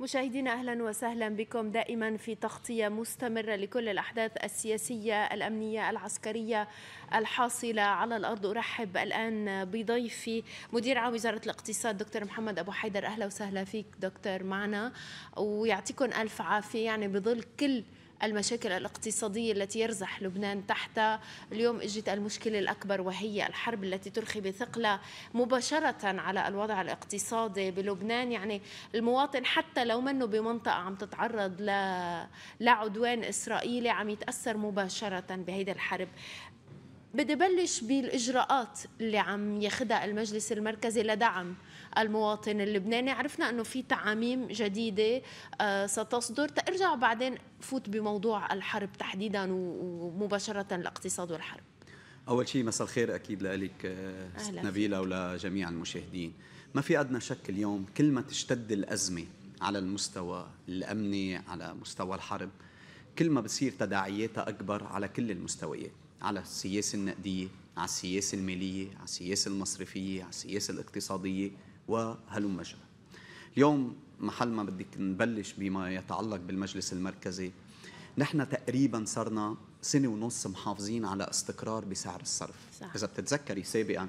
مشاهدينا اهلا وسهلا بكم دائما في تغطيه مستمره لكل الاحداث السياسيه الامنيه العسكريه الحاصله على الارض ارحب الان بضيفي مدير عام وزاره الاقتصاد دكتور محمد ابو حيدر اهلا وسهلا فيك دكتور معنا ويعطيكم الف عافيه يعني بظل كل المشاكل الاقتصادية التي يرزح لبنان تحتها اليوم اجت المشكلة الأكبر وهي الحرب التي ترخي بثقلها مباشرة على الوضع الاقتصادي بلبنان يعني المواطن حتى لو منه بمنطقة عم تتعرض ل... لعدوان إسرائيلي عم يتأثر مباشرة بهيدي الحرب بدي بلش بالاجراءات اللي عم ياخدها المجلس المركزي لدعم المواطن اللبناني عرفنا أنه في تعاميم جديدة آه، ستصدر ترجع بعدين فوت بموضوع الحرب تحديدا ومباشرة الاقتصاد والحرب أول شيء مساء الخير أكيد لك آه، نبيلة ولجميع المشاهدين ما في أدنى شك اليوم كل ما تشتد الأزمة على المستوى الأمني على مستوى الحرب كل ما بصير تداعياتها أكبر على كل المستويات على السياسة النقدية على السياسة المالية على السياسة المصرفية على السياسة الاقتصادية وهلم جرى اليوم محل ما بدك نبلش بما يتعلق بالمجلس المركزي نحن تقريبا صرنا سنة ونص محافظين على استقرار بسعر الصرف صح. إذا بتتذكري سابقا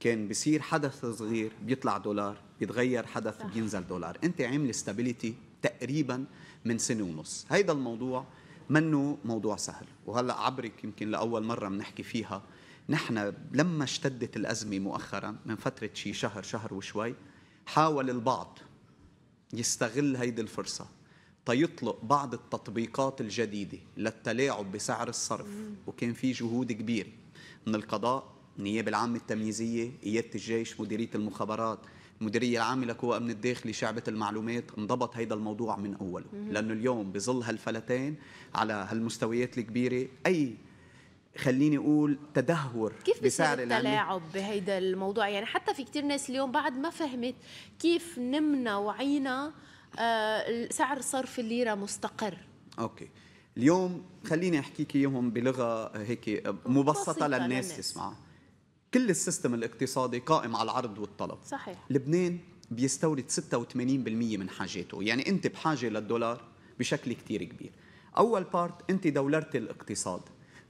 كان بيصير حدث صغير بيطلع دولار بيتغير حدث صح. بينزل دولار انت عامل استابيليتي تقريبا من سنة ونص هيدا الموضوع منه موضوع سهل وهلا عبرك يمكن لأول مرة بنحكي فيها نحن لما اشتدت الأزمة مؤخرا من فترة شي شهر شهر وشوي حاول البعض يستغل هيدي الفرصة تيطلق بعض التطبيقات الجديدة للتلاعب بسعر الصرف وكان في جهود كبيرة من القضاء النيابة العامة التمييزية إيادة الجيش مديرية المخابرات المديرية العامة لقوى أمن الداخلي شعبة المعلومات انضبط هيدا الموضوع من أوله لأنه اليوم بظل هالفلتين على هالمستويات الكبيرة أي خليني اقول تدهور كيف بسعر التلاعب بهيدا الموضوع يعني حتى في كتير ناس اليوم بعد ما فهمت كيف نمنا وعينا آه، سعر صرف الليره مستقر اوكي اليوم خليني احكيك اياهم بلغه آه، هيك آه، مبسطه للناس تسمعها كل السيستم الاقتصادي قائم على العرض والطلب صحيح لبنان بيستورد 86% من حاجاته يعني انت بحاجه للدولار بشكل كتير كبير اول بارت انت دولرت الاقتصاد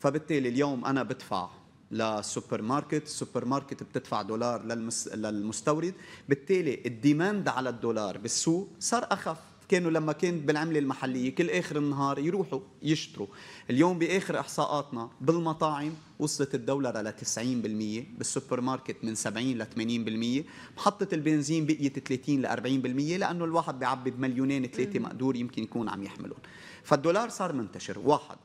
فبالتالي اليوم انا بدفع للسوبر ماركت السوبر ماركت بتدفع دولار للمس... للمستورد بالتالي الديماند على الدولار بالسوق صار اخف كانوا لما كان بالعمله المحليه كل اخر النهار يروحوا يشتروا اليوم باخر احصاءاتنا بالمطاعم وصلت الدولار ل 90% بالسوبر ماركت من 70 ل 80% محطه البنزين بقيت 30 ل 40% لانه الواحد بيعبي بمليونين ثلاثه مقدور يمكن يكون عم يحملهم فالدولار صار منتشر واحد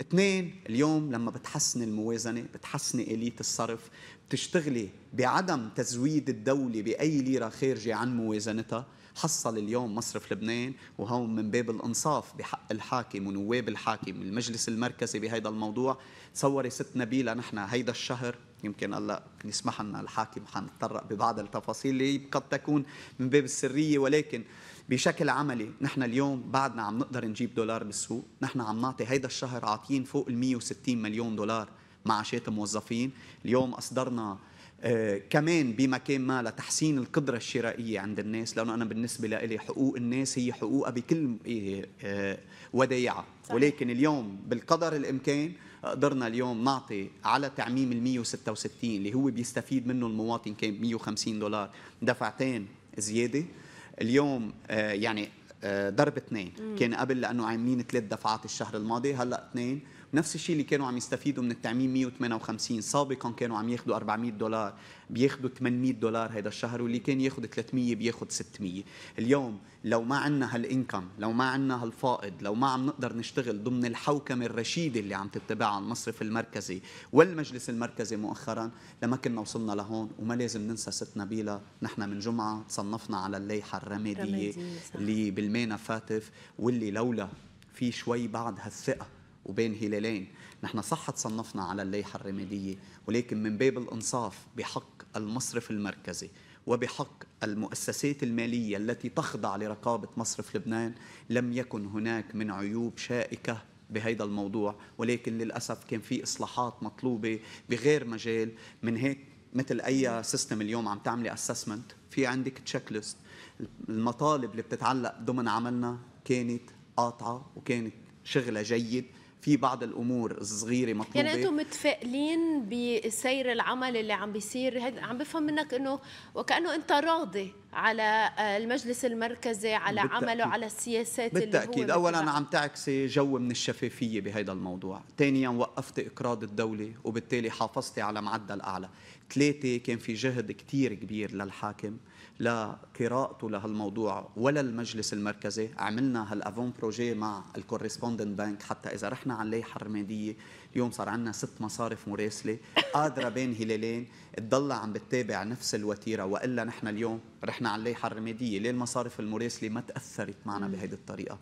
اثنين اليوم لما بتحسني الموازنة بتحسني آلية الصرف بتشتغلي بعدم تزويد الدولة بأي ليرة خارجة عن موازنتها حصل اليوم مصرف لبنان وهون من باب الانصاف بحق الحاكم ونواب الحاكم المجلس المركزي بهذا الموضوع تصوري ست نبيله نحن هيدا الشهر يمكن هلا يسمح لنا الحاكم حنتطرق ببعض التفاصيل اللي قد تكون من باب السريه ولكن بشكل عملي نحن اليوم بعدنا عم نقدر نجيب دولار بالسوق نحن عم نعطي هيدا الشهر عاطيين فوق ال 160 مليون دولار معاشات موظفين اليوم أصدرنا آه كمان بمكان ما لتحسين القدرة الشرائية عند الناس لأنه أنا بالنسبة لي حقوق الناس هي حقوقها بكل آه, آه، ودايعة ولكن اليوم بالقدر الإمكان قدرنا اليوم نعطي على تعميم ال 166 اللي هو بيستفيد منه المواطن كان 150 دولار دفعتين زيادة اليوم آه، يعني آه، ضرب اثنين كان قبل لانه عاملين ثلاث دفعات الشهر الماضي هلا اثنين نفس الشيء اللي كانوا عم يستفيدوا من التعميم 158 سابقا كانوا عم ياخذوا 400 دولار بياخذوا 800 دولار هذا الشهر واللي كان ياخذ 300 بياخذ 600 اليوم لو ما عندنا هالانكم لو ما عندنا هالفائض لو ما عم نقدر نشتغل ضمن الحوكمه الرشيده اللي عم تتبعها المصرف المركزي والمجلس المركزي مؤخرا لما كنا وصلنا لهون وما لازم ننسى ست نبيله نحن من جمعه تصنفنا على اللائحه الرماديه اللي بالمينا فاتف واللي لولا في شوي بعد هالثقه وبين هلالين نحن صح تصنفنا على اللائحة الرمادية ولكن من باب الإنصاف بحق المصرف المركزي وبحق المؤسسات المالية التي تخضع لرقابة مصرف لبنان لم يكن هناك من عيوب شائكة بهذا الموضوع ولكن للأسف كان في إصلاحات مطلوبة بغير مجال من هيك مثل أي سيستم اليوم عم تعملي أسسمنت في عندك تشيك ليست المطالب اللي بتتعلق ضمن عملنا كانت قاطعة وكانت شغلة جيد في بعض الامور الصغيره مطلوبه يعني انتم متفائلين بسير العمل اللي عم بيصير عم بفهم منك انه وكانه انت راضي على آه، المجلس المركزي على بالتأكيد. عمله على السياسات بالتأكيد اللي هو اولا عم تعكسي جو من الشفافيه بهذا الموضوع ثانيا وقفت اقراض الدوله وبالتالي حافظتي على معدل اعلى ثلاثه كان في جهد كثير كبير للحاكم لقراءته لهالموضوع ولا المجلس المركزي عملنا هالافون بروجي مع الكورسبوندنت بانك حتى اذا رحنا على اللائحه الرماديه اليوم صار عندنا ست مصارف مراسله قادره بين هلالين تضل عم بتتابع نفس الوتيره والا نحن اليوم رحنا على اللائحه الرماديه ليه المصارف المراسله ما تاثرت معنا بهيدي الطريقه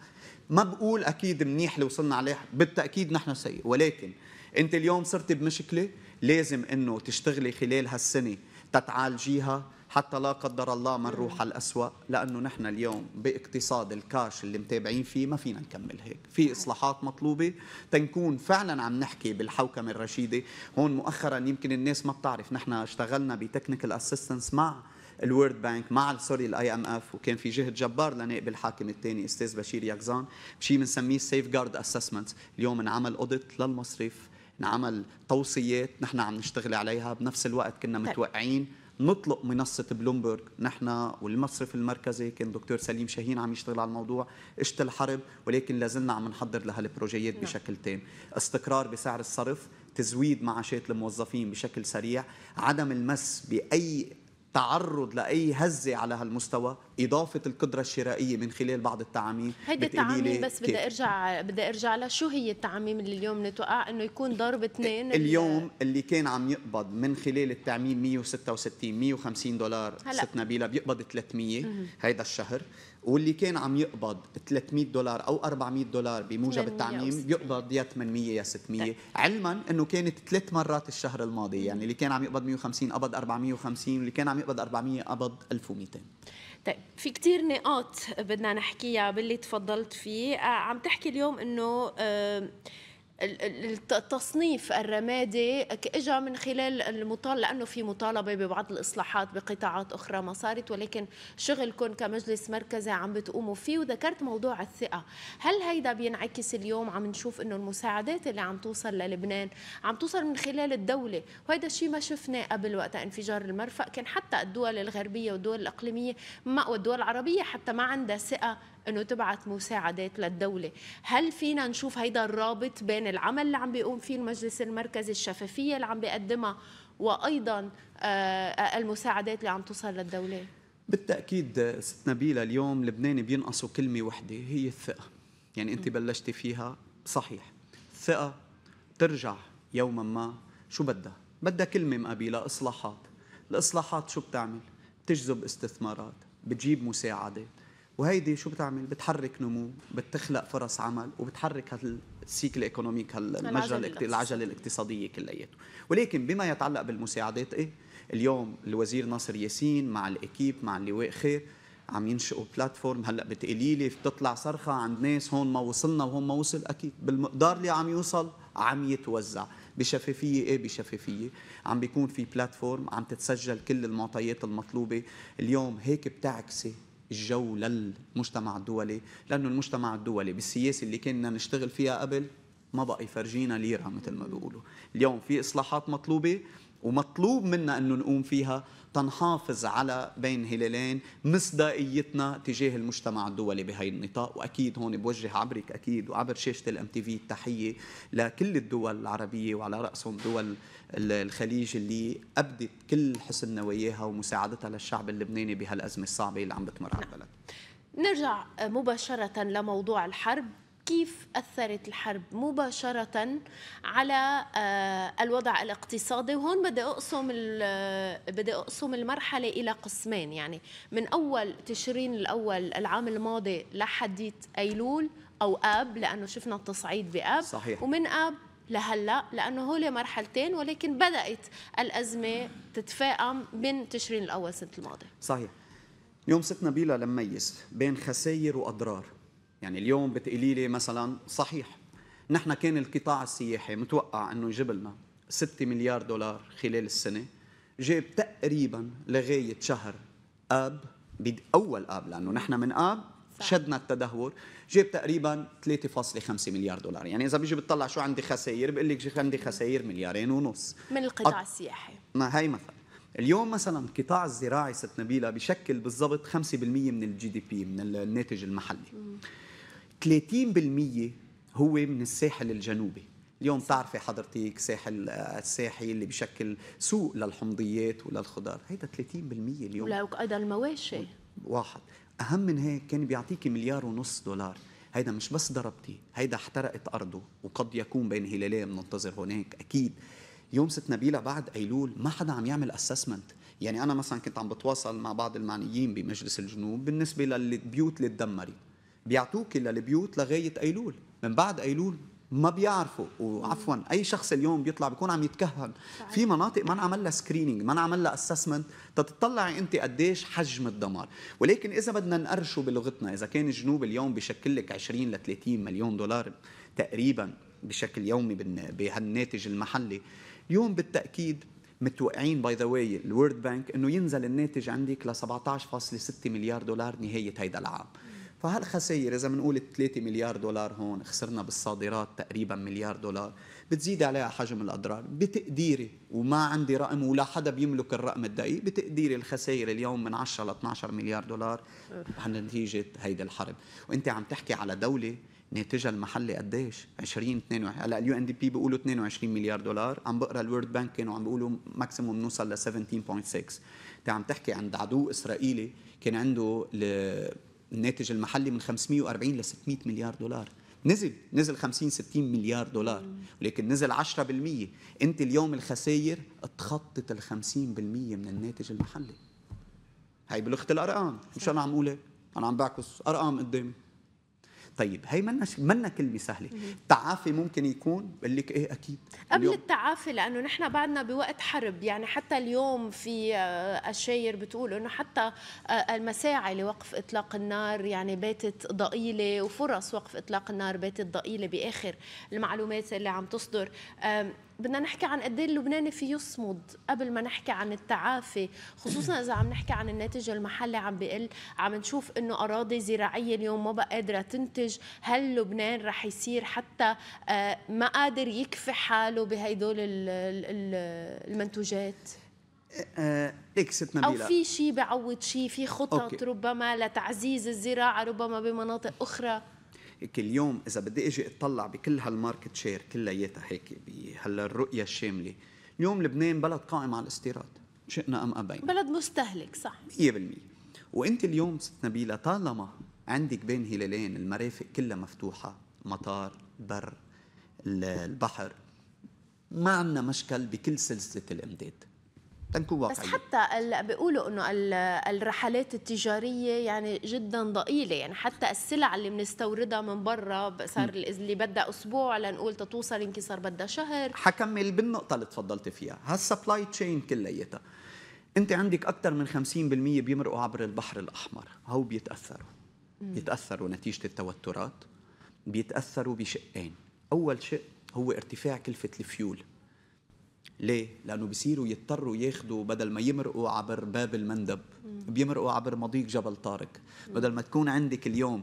ما بقول اكيد منيح اللي وصلنا عليه بالتاكيد نحن سيء ولكن انت اليوم صرت بمشكله لازم انه تشتغلي خلال هالسنه تتعالجيها حتى لا قدر الله ما نروح على الأسوأ لأنه نحن اليوم باقتصاد الكاش اللي متابعين فيه ما فينا نكمل هيك في إصلاحات مطلوبة تنكون فعلا عم نحكي بالحوكمة الرشيدة هون مؤخرا يمكن الناس ما بتعرف نحن اشتغلنا بتكنيكال أسيستنس مع الورد بانك مع سوري الاي ام اف وكان في جهد جبار لنائب الحاكم الثاني استاذ بشير يقزان بشيء بنسميه سيف جارد اسسمنت اليوم انعمل اوديت للمصرف انعمل توصيات نحن عم نشتغل عليها بنفس الوقت كنا طيب. متوقعين نطلق منصه بلومبرج نحن والمصرف المركزي كان دكتور سليم شاهين عم يشتغل على الموضوع اشت الحرب ولكن لازلنا عم نحضر لهالبروجيات نعم. بشكل تام استقرار بسعر الصرف تزويد معاشات الموظفين بشكل سريع عدم المس باي تعرض لاي هزه على هالمستوى اضافه القدره الشرائيه من خلال بعض التعاميم هيدي التعاميم بس بدي ارجع بدي ارجع لها شو هي التعاميم اللي اليوم نتوقع انه يكون ضرب اثنين اليوم اللي كان عم يقبض من خلال التعميم 166 150 دولار ست نبيله بيقبض 300 هيدا الشهر واللي كان عم يقبض 300 دولار او 400 دولار بموجب التعميم بيقبض يا 800 يا 600 إيه. علما انه كانت ثلاث مرات الشهر الماضي يعني اللي كان عم يقبض 150 قبض 450 واللي كان عم يقبض 400 قبض 1200 طيب في كتير نقاط بدنا نحكيها باللي تفضلت فيه آه، عم تحكي اليوم انه آه، التصنيف الرمادي اجى من خلال المطالبه لانه في مطالبه ببعض الاصلاحات بقطاعات اخرى ما صارت ولكن شغلكم كمجلس مركزي عم بتقوموا فيه وذكرت موضوع الثقه، هل هيدا بينعكس اليوم عم نشوف انه المساعدات اللي عم توصل للبنان عم توصل من خلال الدوله، وهذا الشيء ما شفناه قبل وقت انفجار المرفأ، كان حتى الدول الغربيه والدول الاقليميه والدول العربيه حتى ما عندها ثقه انه تبعث مساعدات للدوله هل فينا نشوف هيدا الرابط بين العمل اللي عم بيقوم فيه المجلس المركزي الشفافيه اللي عم بيقدمها وايضا آه، المساعدات اللي عم توصل للدوله بالتاكيد آه، ست نبيله اليوم لبنان بينقصوا كلمه وحده هي الثقه يعني انت بلشتي فيها صحيح الثقه ترجع يوما ما شو بدها بدها كلمه مقابله اصلاحات الاصلاحات شو بتعمل بتجذب استثمارات بتجيب مساعدات وهيدي شو بتعمل؟ بتحرك نمو، بتخلق فرص عمل، وبتحرك هالسيكل ايكونوميك هالمجرى العجلة, الاقتصادية كلياته، ولكن بما يتعلق بالمساعدات ايه اليوم الوزير ناصر ياسين مع الاكيب مع اللواء خير عم ينشئوا بلاتفورم هلا بتقلي لي بتطلع صرخه عند ناس هون ما وصلنا وهون ما وصل اكيد بالمقدار اللي عم يوصل عم يتوزع بشفافيه ايه بشفافيه عم بيكون في بلاتفورم عم تتسجل كل المعطيات المطلوبه اليوم هيك بتعكسي الجو للمجتمع الدولي لأنه المجتمع الدولي بالسياسة اللي كنا نشتغل فيها قبل ما بقى يفرجينا ليرة مثل ما بيقولوا اليوم في إصلاحات مطلوبة ومطلوب منا أنه نقوم فيها تنحافظ على بين هلالين مصداقيتنا تجاه المجتمع الدولي بهي النطاق واكيد هون بوجه عبرك اكيد وعبر شاشه الام تي في التحيه لكل الدول العربيه وعلى راسهم دول الخليج اللي ابدت كل حسن وياها ومساعدتها للشعب اللبناني بهالازمه الصعبه اللي عم بتمر على نعم. البلد. نرجع مباشره لموضوع الحرب كيف أثرت الحرب مباشرة على آه، الوضع الاقتصادي وهون بدي أقسم آه، بدي أقسم المرحلة إلى قسمين يعني من أول تشرين الأول العام الماضي لحديت أيلول أو آب لأنه شفنا التصعيد بآب صحيح. ومن آب لهلا لانه هو مرحلتين ولكن بدات الازمه تتفاقم من تشرين الاول سنه الماضي صحيح اليوم ست نبيلة لميز بين خسائر واضرار يعني اليوم بتقولي لي مثلا صحيح نحن كان القطاع السياحي متوقع انه يجيب لنا 6 مليار دولار خلال السنه جاب تقريبا لغايه شهر اب اول اب لانه نحن من اب شدنا التدهور جاب تقريبا 3.5 مليار دولار يعني اذا بيجي بتطلع شو عندي خسائر بقول لك عندي خسائر مليارين ونص من القطاع أط... السياحي ما هي مثلا اليوم مثلا القطاع الزراعي ست نبيله بشكل بالضبط 5% من الجي دي بي من الناتج المحلي م. 30% هو من الساحل الجنوبي اليوم تعرفي حضرتك ساحل الساحي اللي بشكل سوق للحمضيات وللخضار هيدا 30% اليوم لا قدر المواشي واحد أهم من هيك كان بيعطيكي مليار ونص دولار هيدا مش بس ضربتي هيدا احترقت أرضه وقد يكون بين هلالين منتظر هناك أكيد يوم ست نبيلة بعد أيلول ما حدا عم يعمل أسسمنت يعني أنا مثلا كنت عم بتواصل مع بعض المعنيين بمجلس الجنوب بالنسبة للبيوت اللي تدمرت بيعطوك للبيوت لغاية أيلول من بعد أيلول ما بيعرفوا وعفوا اي شخص اليوم بيطلع بيكون عم يتكهن في مناطق ما انعمل لها سكريننج ما انعمل لها اسسمنت تتطلعي انت قديش حجم الدمار ولكن اذا بدنا نقرشه بلغتنا اذا كان الجنوب اليوم بشكل لك 20 ل 30 مليون دولار تقريبا بشكل يومي بهالناتج المحلي اليوم بالتاكيد متوقعين باي ذا واي الورد بانك انه ينزل الناتج عندك ل 17.6 مليار دولار نهايه هيدا العام فهالخسائر اذا بنقول 3 مليار دولار هون خسرنا بالصادرات تقريبا مليار دولار بتزيد عليها حجم الاضرار بتقديري وما عندي رقم ولا حدا بيملك الرقم الدقيق بتقديري الخسائر اليوم من 10 ل 12 مليار دولار عن نتيجه هيدي الحرب وانت عم تحكي على دوله ناتجها المحلي قديش 20 22 هلا اليو ان دي بي بيقولوا 22 مليار دولار عم بقرا الورد بانك كانوا عم بيقولوا ماكسيموم نوصل ل 17.6 انت عم تحكي عند عدو اسرائيلي كان عنده الناتج المحلي من 540 ل 600 مليار دولار نزل نزل 50 60 مليار دولار ولكن نزل 10% انت اليوم الخسائر تخطط ال 50% من الناتج المحلي هي بلغه الارقام مش انا عم اقول انا عم بعكس ارقام قدامي طيب هي منا منا كلمه سهله التعافي ممكن يكون بقول لك ايه اكيد قبل اليوم. التعافي لانه نحن بعدنا بوقت حرب يعني حتى اليوم في آه، الشاير بتقول انه حتى آه، المساعي لوقف اطلاق النار يعني باتت ضئيله وفرص وقف اطلاق النار باتت ضئيله باخر المعلومات اللي عم تصدر بدنا نحكي عن قد إيه اللبناني في يصمد قبل ما نحكي عن التعافي خصوصا اذا عم نحكي عن الناتج المحلي عم بقل عم نشوف انه اراضي زراعيه اليوم ما بقى قادره تنتج هل لبنان رح يصير حتى آه، ما قادر يكفي حاله بهدول المنتوجات آه، او في شيء بعوض شيء في خطط أوكي. ربما لتعزيز الزراعه ربما بمناطق اخرى اليوم اذا بدي اجي اطلع بكل هالماركت شير كلياتها هيك بهالرؤيه الشامله اليوم لبنان بلد قائم على الاستيراد شئنا ام ابينا بلد مستهلك صح 100% وانت اليوم ست نبيله طالما عندك بين هلالين المرافق كلها مفتوحه مطار بر البحر ما عندنا مشكل بكل سلسله الامداد تنكون واقعية بس حتى بيقولوا انه الرحلات التجاريه يعني جدا ضئيله يعني حتى السلع اللي بنستوردها من برا صار اللي بدها اسبوع لنقول تتوصل يمكن صار بدها شهر حكمل بالنقطه اللي تفضلت فيها هالسبلاي تشين كلياتها انت عندك اكثر من 50% بيمرقوا عبر البحر الاحمر هو بيتاثروا بيتاثروا نتيجه التوترات بيتاثروا بشقين اول شيء هو ارتفاع كلفه الفيول ليه؟ لأنه بصيروا يضطروا ياخذوا بدل ما يمرقوا عبر باب المندب بيمرقوا عبر مضيق جبل طارق بدل ما تكون عندك اليوم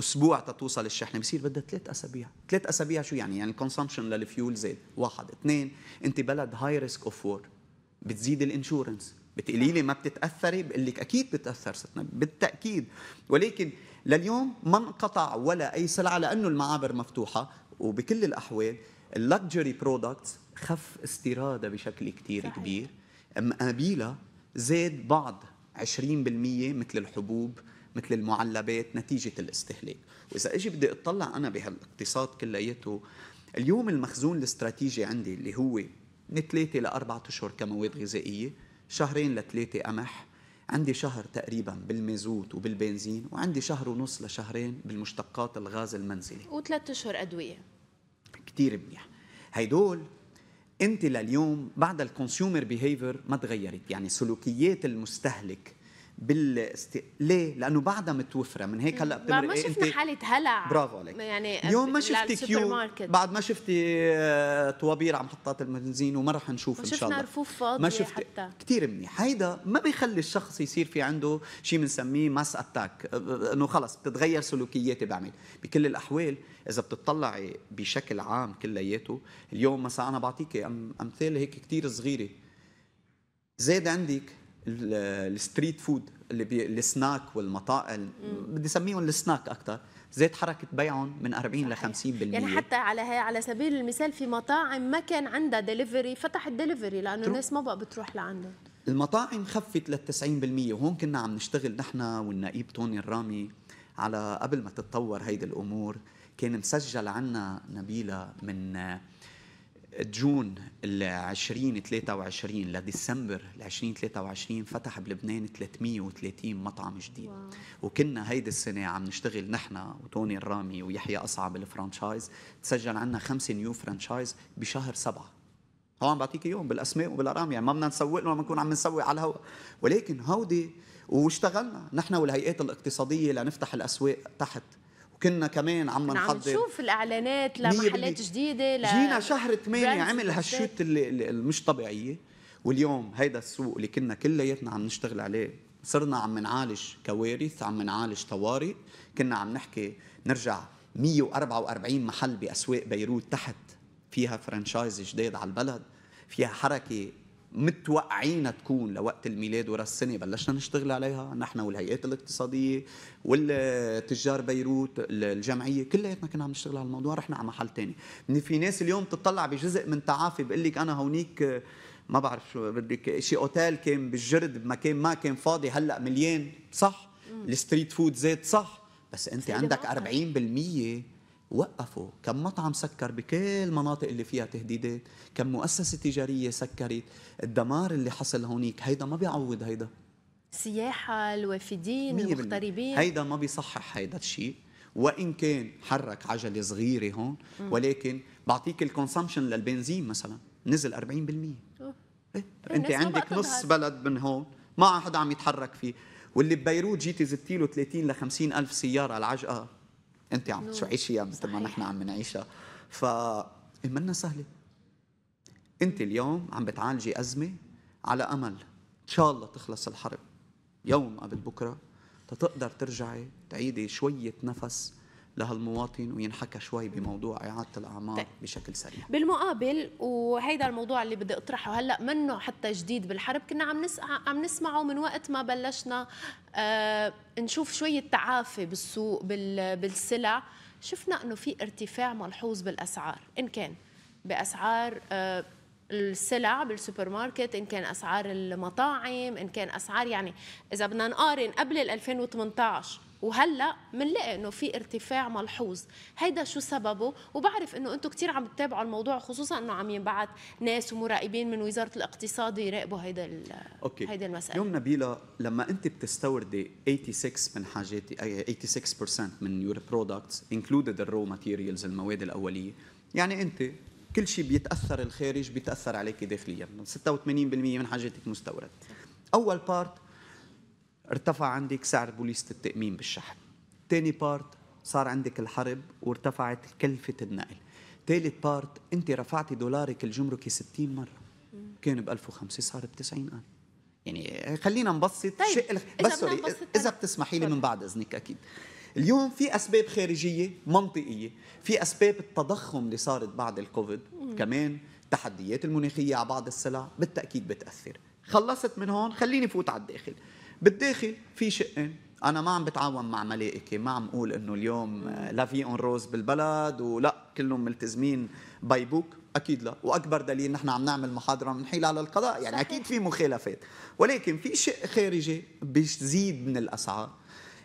اسبوع تتوصل الشحنه بصير بدها ثلاث اسابيع ثلاث اسابيع شو يعني يعني الكونسومشن للفيول زاد واحد اثنين انت بلد هاي ريسك اوف وور بتزيد الانشورنس بتقولي لي ما بتتاثري بقول لك اكيد بتاثر ستنا بالتاكيد ولكن لليوم ما انقطع ولا اي سلعه لانه المعابر مفتوحه وبكل الاحوال اللكجري برودكتس خف استيرادها بشكل كثير كبير مقابله زاد بعض 20% مثل الحبوب مثل المعلبات نتيجة الاستهلاك وإذا أجي بدي أطلع أنا بهالاقتصاد كلياته اليوم المخزون الاستراتيجي عندي اللي هو من ثلاثة لأربعة أشهر كمواد غذائية شهرين لثلاثة قمح عندي شهر تقريبا بالمازوت وبالبنزين وعندي شهر ونص لشهرين بالمشتقات الغاز المنزلي وثلاثة أشهر أدوية كتير منيح هيدول انت لليوم بعد الكونسيومر بيهيفير ما تغيرت يعني سلوكيات المستهلك بالاست... ليه؟ لانه بعدها متوفره من هيك هلا بتمر ما شفنا إيه حاله هلع برافو عليك يعني اليوم ما شفتي كيو بعد ما شفتي آه، طوابير على محطات البنزين وما رح نشوف ان شاء الله ما شفنا رفوف فاضيه ما شفت... حتى كثير منيح هيدا ما بيخلي الشخص يصير في عنده شيء بنسميه ماس اتاك أه، أه، انه خلص بتتغير سلوكياتي بعمل بكل الاحوال اذا بتطلعي بشكل عام كلياته اليوم مثلا انا بعطيك امثله هيك كثير صغيره زاد عندك الستريت فود اللي بي... السناك والمطاعم بدي اسميهم السناك اكثر زاد حركه بيعهم من 40 ل 50% يعني حتى على هي على سبيل المثال في مطاعم ما كان عندها دليفري فتحت دليفري لانه الناس ما بقى بتروح لعندهم المطاعم خفت لل 90% وهون كنا عم نشتغل نحن والنقيب توني الرامي على قبل ما تتطور هيدي الامور كان مسجل عنا نبيلة من جون ال 20 23 لديسمبر ال 2023 فتح بلبنان 330 مطعم جديد واو. وكنا هيدي السنه عم نشتغل نحن وتوني الرامي ويحيى اصعب الفرانشايز تسجل عندنا خمسه نيو فرانشايز بشهر سبعه هو عم بعطيك اياهم بالاسماء وبالارقام يعني ما بدنا نسوق لهم ما نكون عم نسوق على الهواء ولكن هودي واشتغلنا نحن والهيئات الاقتصاديه لنفتح الاسواق تحت كنا كمان عم نحضر عم نشوف الاعلانات لمحلات جديده ل... جينا شهر 8 عمل هالشوت اللي مش طبيعيه واليوم هيدا السوق اللي كنا كلياتنا عم نشتغل عليه صرنا عم نعالج كوارث عم نعالج طوارئ كنا عم نحكي نرجع 144 محل باسواق بيروت تحت فيها فرانشايز جديد على البلد فيها حركه متوقعين تكون لوقت الميلاد ورا السنه بلشنا نشتغل عليها نحن والهيئات الاقتصاديه والتجار بيروت الجمعيه كلياتنا كنا عم نشتغل على الموضوع رحنا على محل ثاني في ناس اليوم بتطلع بجزء من تعافي بقول لك انا هونيك ما بعرف شو بدك شيء اوتيل كان بالجرد بمكان ما كان فاضي هلا مليان صح الستريت فود زاد صح بس انت عندك 40% وقفوا كم مطعم سكر بكل مناطق اللي فيها تهديدات كم مؤسسة تجارية سكرت الدمار اللي حصل هونيك هيدا ما بيعوض هيدا سياحة الوافدين المغتربين هيدا ما بيصحح هيدا الشيء وان كان حرك عجله صغيره هون ولكن بعطيك الكونسومشن للبنزين مثلا نزل 40% إيه،, إيه؟ انت عندك نص بلد من هون ما حدا عم يتحرك فيه واللي ببيروت جيتي زدتي له 30 ل 50 الف سياره العجقه انت عم تعيشيها مثل ما نحن عم نعيشها ف منا سهله انت اليوم عم بتعالجي ازمه على امل ان شاء الله تخلص الحرب يوم قبل بكره تتقدر ترجعي تعيدي شويه نفس لهالمواطن وينحكى شوي بموضوع إعادة الأعمار طيب. بشكل سريع بالمقابل وهيدا الموضوع اللي بدي أطرحه هلأ منه حتى جديد بالحرب كنا عم, نس... عم نسمعه من وقت ما بلشنا آه نشوف شوية تعافي بالسوق بال... بالسلع شفنا أنه في ارتفاع ملحوظ بالأسعار إن كان بأسعار آه السلع بالسوبر ماركت ان كان اسعار المطاعم ان كان اسعار يعني اذا بدنا نقارن قبل 2018 وهلا بنلاقي انه في ارتفاع ملحوظ هيدا شو سببه وبعرف انه انتم كثير عم تتابعوا الموضوع خصوصا انه عم ينبعث ناس ومراقبين من وزاره الاقتصاد يراقبوا هيدا أوكي. هيدا المساله اليوم نبيله لما انت بتستوردي 86 من حاجاتي 86% آه، من يور برودكتس انكلودد الرو ماتيريالز المواد الاوليه يعني انت كل شيء بيتاثر الخارج بيتاثر عليك داخليا 86% من حاجاتك مستورد اول بارت ارتفع عندك سعر بوليسة التأمين بالشحن تاني بارت صار عندك الحرب وارتفعت كلفة النقل ثالث بارت انت رفعتي دولارك الجمركي 60 مرة كان ب 1005 صار ب 90 ألف يعني خلينا نبسط طيب. شيء بس سوري إذا بتسمحي لي من بعد إذنك أكيد اليوم في أسباب خارجية منطقية في أسباب التضخم اللي صارت بعد الكوفيد مم. كمان تحديات المناخية على بعض السلع بالتأكيد بتأثر خلصت من هون خليني فوت على الداخل بالداخل في شقين انا ما عم بتعاون مع ملائكه ما عم اقول انه اليوم آه، لا في اون روز بالبلد ولا كلهم ملتزمين باي بوك اكيد لا واكبر دليل نحن عم نعمل محاضره من حيل على القضاء يعني اكيد في مخالفات ولكن في شيء خارجي بيزيد من الاسعار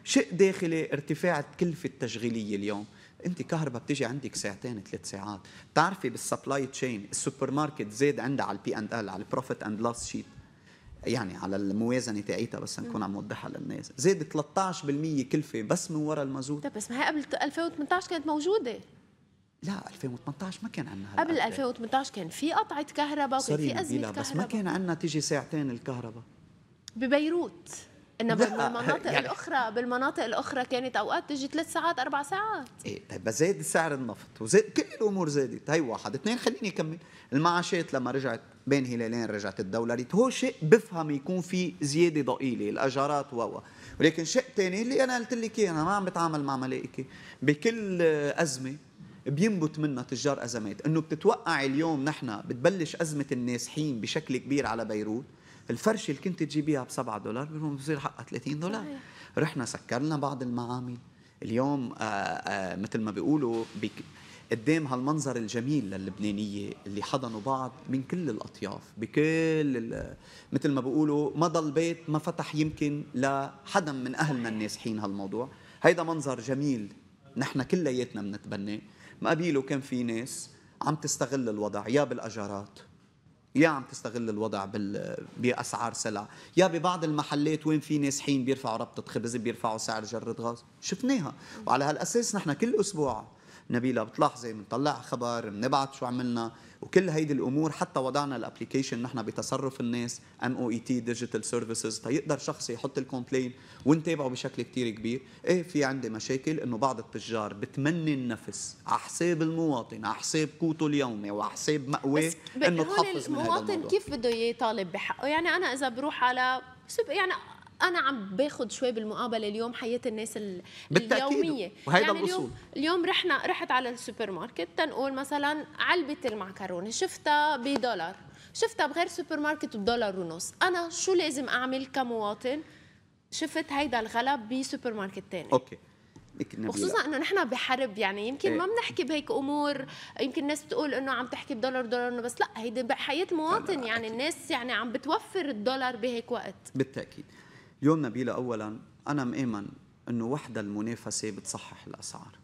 شيء داخلي ارتفاع الكلفه التشغيليه اليوم انت كهرباء بتيجي عندك ساعتين ثلاث ساعات بتعرفي بالسبلاي تشين السوبر ماركت زاد عندها على البي اند ال على البروفيت اند لوس شيت يعني على الموازنه تاعيتها بس نكون عم نوضحها للناس زاد 13% كلفه بس من وراء المازوت طيب بس ما هي قبل 2018 كانت موجوده لا 2018 ما كان عندنا قبل 2018 كان في قطعه كهرباء وكان في ازمه كهرباء بس ما كان عندنا تيجي ساعتين الكهرباء ببيروت انما بالمناطق يعني الاخرى بالمناطق الاخرى كانت اوقات تجي ثلاث ساعات اربع ساعات ايه طيب بس زاد سعر النفط وزاد كل الامور زادت هي واحد اثنين خليني اكمل المعاشات لما رجعت بين هلالين رجعت الدولاريت هو شيء بفهم يكون في زياده ضئيله الاجارات و ولكن شيء ثاني اللي انا قلت لك انا ما عم بتعامل مع ملائكه بكل ازمه بينبت منها تجار ازمات انه بتتوقع اليوم نحن بتبلش ازمه النازحين بشكل كبير على بيروت الفرشه اللي كنت تجيبيها ب 7 دولار بصير حقها 30 دولار رحنا سكرنا بعض المعامل اليوم آآ آه، آآ آه، مثل ما بيقولوا بك قدام هالمنظر الجميل للبنانيه اللي حضنوا بعض من كل الاطياف بكل مثل ما بيقولوا ما ضل بيت ما فتح يمكن لحدا من اهلنا النازحين هالموضوع هيدا منظر جميل نحن كلياتنا بنتبناه مقابيله كان في ناس عم تستغل الوضع يا بالاجارات يا عم تستغل الوضع بال... باسعار سلع يا ببعض المحلات وين في حين بيرفعوا ربطه خبز بيرفعوا سعر جره غاز شفناها وعلى هالاساس نحن كل اسبوع نبيله بتلاحظي بنطلع خبر بنبعث شو عملنا وكل هيدي الامور حتى وضعنا الابلكيشن نحن بتصرف الناس ام او اي تي ديجيتال سيرفيسز تيقدر شخص يحط الكومبلين ونتابعه بشكل كثير كبير ايه في عندي مشاكل انه بعض التجار بتمني النفس على حساب المواطن على حساب قوته اليومي وعلى حساب مأواه انه تحفظ من هذا المواطن كيف بده يطالب بحقه يعني انا اذا بروح على يعني انا عم باخذ شوي بالمقابله اليوم حياه الناس اليوميه وهيدا يعني اليوم, اليوم رحنا رحت على السوبر ماركت تنقول مثلا علبه المعكرونه شفتها بدولار شفتها بغير سوبر ماركت بدولار ونص انا شو لازم اعمل كمواطن شفت هيدا الغلب بسوبر ماركت ثاني اوكي وخصوصا انه نحن بحرب يعني يمكن إيه. ما بنحكي بهيك امور يمكن الناس بتقول انه عم تحكي بدولار دولار بس لا هيدي بحياه مواطن يعني الناس يعني عم بتوفر الدولار بهيك وقت بالتاكيد اليوم نبيلة أولا أنا مآمن أنه وحدة المنافسة بتصحح الأسعار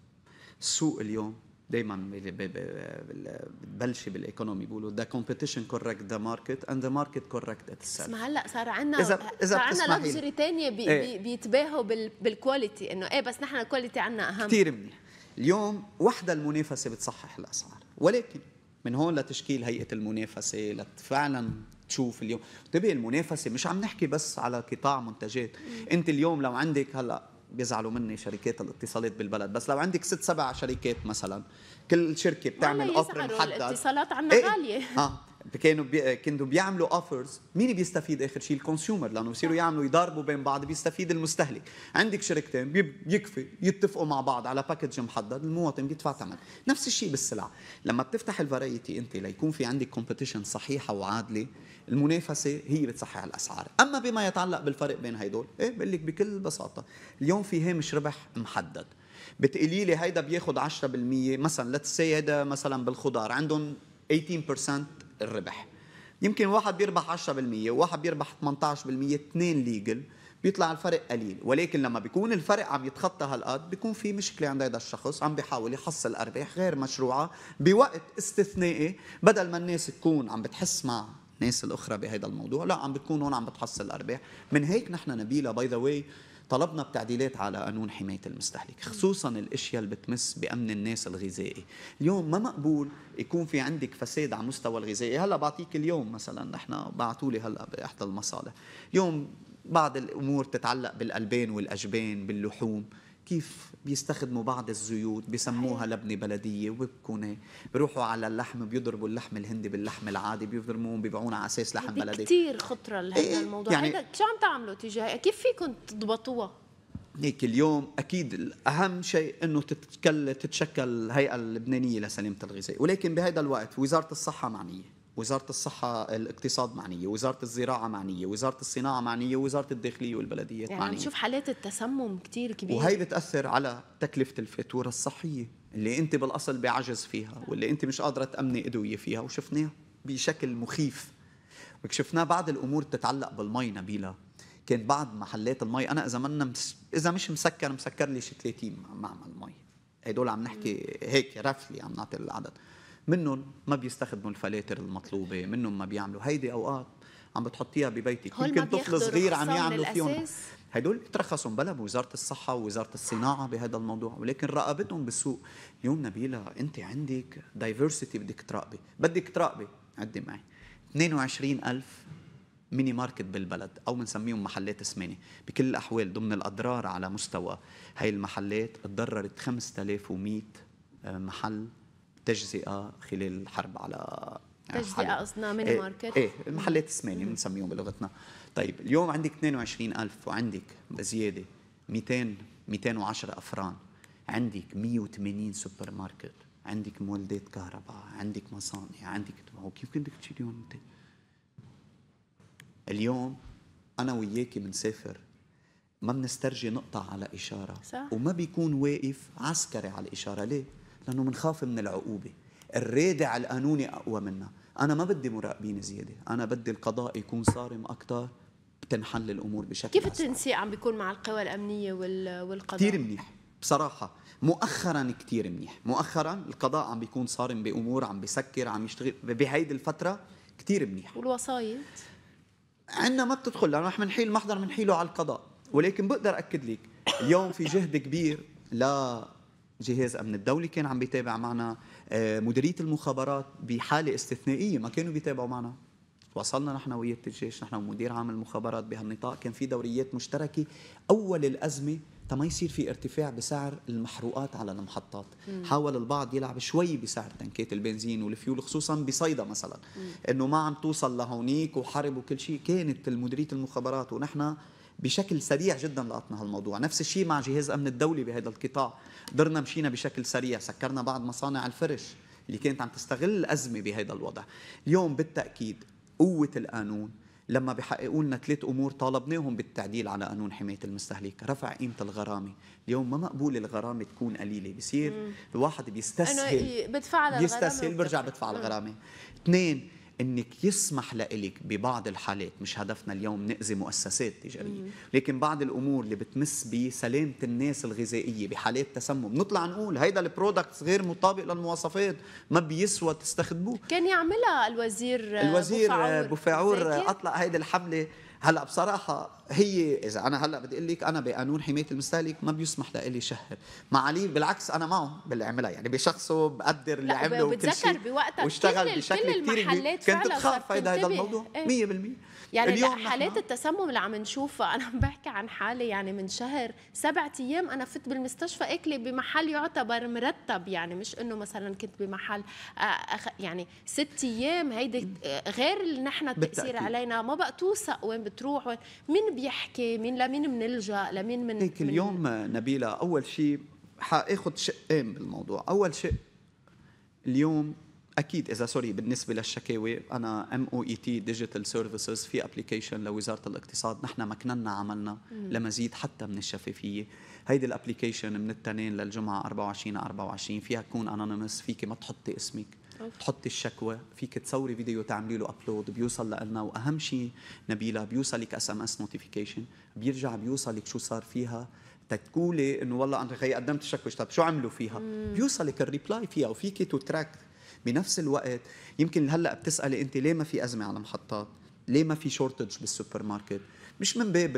السوق اليوم دائما بتبلشي بالايكونومي بيقولوا ذا كومبيتيشن كوركت ذا ماركت اند ذا ماركت كوركت ات سيلف اسمع هلا صار عندنا إذا صار عندنا لوكسري ثانيه بي ايه. بيتباهوا بالكواليتي انه ايه بس نحن الكواليتي عندنا اهم كثير منيح اليوم وحدة المنافسه بتصحح الاسعار ولكن من هون لتشكيل هيئه المنافسه لفعلا تشوف اليوم انتبه المنافسه مش عم نحكي بس على قطاع منتجات انت اليوم لو عندك هلا بيزعلوا مني شركات الاتصالات بالبلد بس لو عندك ست سبع شركات مثلا كل شركه بتعمل اوفر محدد الاتصالات عندنا إيه،, إيه؟ غاليه اه كانوا بي... كانوا بيعملوا اوفرز مين بيستفيد اخر شيء الكونسيومر لانه بصيروا يعملوا يضاربوا بين بعض بيستفيد المستهلك عندك شركتين بيكفي يتفقوا مع بعض على باكج محدد المواطن بيدفع ثمن نفس الشيء بالسلع لما بتفتح الفرايتي انت ليكون في عندك كومبيتيشن صحيحه وعادله المنافسه هي بتصحح الاسعار اما بما يتعلق بالفرق بين هيدول ايه بقول لك بكل بساطه اليوم في هامش ربح محدد بتقولي لي هيدا بياخذ 10% مثلا لا هيدا مثلا بالخضار عندهم 18% الربح يمكن واحد بيربح 10% وواحد بيربح 18% اثنين ليجل بيطلع الفرق قليل ولكن لما بيكون الفرق عم يتخطى هالقد بيكون في مشكله عند هذا الشخص عم بيحاول يحصل ارباح غير مشروعه بوقت استثنائي بدل ما الناس تكون عم بتحس مع الناس الاخرى بهذا الموضوع لا عم بتكون هون عم بتحصل ارباح من هيك نحن نبيله باي ذا واي طلبنا بتعديلات على قانون حماية المستهلك خصوصا الأشياء اللي بتمس بأمن الناس الغذائي اليوم ما مقبول يكون في عندك فساد على مستوى الغذائي هلا بعطيك اليوم مثلا نحن بعثوا لي هلا بإحدى المصالح اليوم بعض الأمور تتعلق بالألبان والأجبان باللحوم كيف بيستخدموا بعض الزيوت بسموها لبنه بلديه وبكونه بروحوا على اللحم بيضربوا اللحم الهندي باللحم العادي بيضربوه بيبيعون على اساس لحم بلدي كثير خطره لهذا إيه الموضوع يعني هيدا شو عم تعملوا تجاه كيف فيكم تضبطوها هيك اليوم اكيد اهم شيء انه تتشكل الهيئه اللبنانيه لسلامه الغذاء ولكن بهذا الوقت وزاره الصحه معنيه وزاره الصحه الاقتصاد معنيه وزاره الزراعه معنيه وزاره الصناعه معنيه وزاره الداخليه والبلديات يعني معنيه نشوف حالات التسمم كتير كبيره وهي بتاثر على تكلفه الفاتوره الصحيه اللي انت بالاصل بعجز فيها واللي انت مش قادره تامني ادويه فيها وشفناها بشكل مخيف شفنا بعض الامور تتعلق بالمي نبيله كان بعض محلات المي انا اذا منا اذا مش مسكر مسكر لي شي 30 معمل مي هدول عم نحكي هيك رفلي عم نعطي العدد منهم ما بيستخدموا الفلاتر المطلوبه منهم ما بيعملوا هيدي اوقات عم بتحطيها ببيتك يمكن طفل صغير عم يعملوا فيهم هدول ترخصوا بلا بوزاره الصحه ووزاره الصناعه بهذا الموضوع ولكن رقابتهم بالسوق اليوم نبيله انت عندك دايفرسيتي بدك تراقبي بدك تراقبي عدي معي 22000 ميني ماركت بالبلد او بنسميهم محلات ثمانيه بكل الاحوال ضمن الاضرار على مستوى هاي المحلات تضررت 5100 آه، محل تجزئه خلال الحرب على تجزئه قصدنا ميني إيه، ماركت ايه المحلات الثمانيه بنسميهم بلغتنا طيب اليوم عندك 22000 وعندك بزياده 200 210 افران عندك 180 سوبر ماركت عندك مولدات كهرباء عندك مصانع عندك كيف بدك تشيلهم انت اليوم انا وياكي بنسافر ما بنسترجي نقطة على إشارة صح. وما بيكون واقف عسكري على الإشارة ليه؟ لانه بنخاف من العقوبه الرادع القانوني اقوى منا انا ما بدي مراقبين زياده انا بدي القضاء يكون صارم اكثر بتنحل الامور بشكل كيف التنسيق عم بيكون مع القوى الامنيه والقضاء كثير منيح بصراحه مؤخرا كثير منيح مؤخرا القضاء عم بيكون صارم بامور عم بيسكر عم يشتغل بهيدي الفتره كثير منيح والوسايط عندنا ما بتدخل لانه نحن بنحيل المحضر بنحيله على القضاء ولكن بقدر اكد لك اليوم في جهد كبير لا جهاز امن الدولي كان عم بيتابع معنا آه، مديريه المخابرات بحاله استثنائيه ما كانوا بيتابعوا معنا وصلنا نحن ويا الجيش نحن ومدير عام المخابرات بهالنطاق كان في دوريات مشتركه اول الازمه ما يصير في ارتفاع بسعر المحروقات على المحطات مم. حاول البعض يلعب شوي بسعر تنكات البنزين والفيول خصوصا بصيدا مثلا انه ما عم توصل لهونيك وحرب وكل شيء كانت مديريه المخابرات ونحن بشكل سريع جدا لقطنا هالموضوع نفس الشيء مع جهاز امن الدولي بهذا القطاع درنا مشينا بشكل سريع سكرنا بعض مصانع الفرش اللي كانت عم تستغل الازمه بهذا الوضع اليوم بالتاكيد قوه القانون لما بحققوا لنا ثلاث امور طالبناهم بالتعديل على قانون حمايه المستهلك، رفع قيمه الغرامه، اليوم ما مقبول الغرامه تكون قليله، بصير الواحد بيستسهل أنه بدفع على بيستسهل برجع بدفع الغرامه. اثنين انك يسمح لك ببعض الحالات مش هدفنا اليوم نأذي مؤسسات تجاريه لكن بعض الامور اللي بتمس بسلامه الناس الغذائيه بحالات تسمم نطلع نقول هيدا البرودكت غير مطابق للمواصفات ما بيسوى تستخدموه كان يعملها الوزير الوزير بوفاعور اطلق هيدي الحمله هلا بصراحه هي اذا انا هلا بدي اقول لك انا بقانون حمايه المستهلك ما بيسمح لإلي شهر مع علي بالعكس انا معه باللي عملها يعني بشخصه بقدر اللي عمله وكل شيء بوقتها واشتغل بشكل كثير كنت بخاف هيدا الموضوع 100% إيه. يعني اليوم حالات التسمم اللي عم نشوفها انا بحكي عن حالي يعني من شهر سبعة ايام انا فت بالمستشفى اكلي بمحل يعتبر مرتب يعني مش انه مثلا كنت بمحل آه، أخ... يعني ست ايام هيدي غير اللي نحن التاثير علينا ما بقى توثق وين بتروح وين مين بيحكي مين لمين بنلجا لمين من هيك اليوم من... نبيله اول شيء حاخذ شقين بالموضوع اول شيء اليوم اكيد اذا سوري بالنسبه للشكاوي انا ام او اي تي ديجيتال سيرفيسز في ابلكيشن لوزاره الاقتصاد نحن مكننا عملنا لمزيد حتى من الشفافيه هيدي الابلكيشن من الاثنين للجمعه 24 24 فيها تكون انونيمس فيك ما تحطي اسمك تحطي الشكوى فيك تصوري فيديو تعملي له ابلود بيوصل لنا واهم شيء نبيله بيوصلك اس ام اس نوتيفيكيشن بيرجع بيوصلك شو صار فيها تقولي انه والله انا قدمت الشكوى طب شو عملوا فيها بيوصلك الريبلاي فيها وفيك تو تراك بنفس الوقت يمكن هلا بتسالي انت ليه ما في ازمه على المحطات ليه ما في شورتج بالسوبر ماركت مش من باب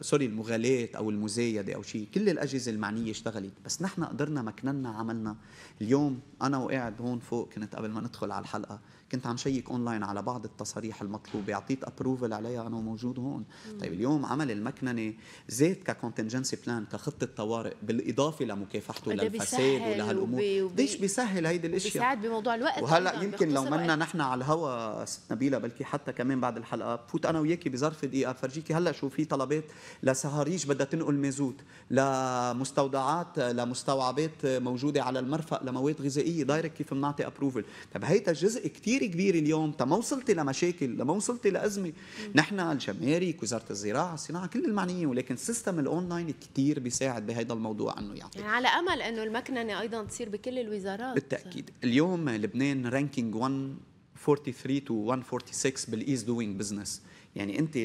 سوري المغالاة او المزايده او شيء كل الاجهزه المعنيه اشتغلت بس نحن قدرنا مكننا عملنا اليوم انا وقاعد هون فوق كنت قبل ما ندخل على الحلقه كنت عم شيك اونلاين على بعض التصاريح المطلوبه اعطيت ابروفل عليها انا وموجود هون مم. طيب اليوم عمل المكننه زاد ككونتنجنسي بلان كخطه طوارئ بالاضافه لمكافحته إيه للفساد ولهالامور ليش وبي... بيسهل هيدي الاشياء بيساعد بموضوع الوقت وهلا يمكن لو منا نحن على الهوا ست نبيله بلكي حتى كمان بعد الحلقه بفوت انا وياكي بظرف دقيقه بفرجيكي هلا شو في طلبات لسهاريج بدها تنقل مازوت لمستودعات لمستوعبات موجوده على المرفق لمواد غذائيه دايركت كيف بنعطي ابروفل طيب هيدا جزء كثير كتير كبير اليوم تما ما وصلت لمشاكل لما وصلت لازمه نحن الجمارك وزاره الزراعه الصناعه كل المعنيين ولكن سيستم الاونلاين كتير بيساعد بهذا الموضوع انه يعطي يعني على امل انه المكننه ايضا تصير بكل الوزارات بالتاكيد اليوم لبنان رانكينج 143 تو 146 بالايز دوينج بزنس يعني انت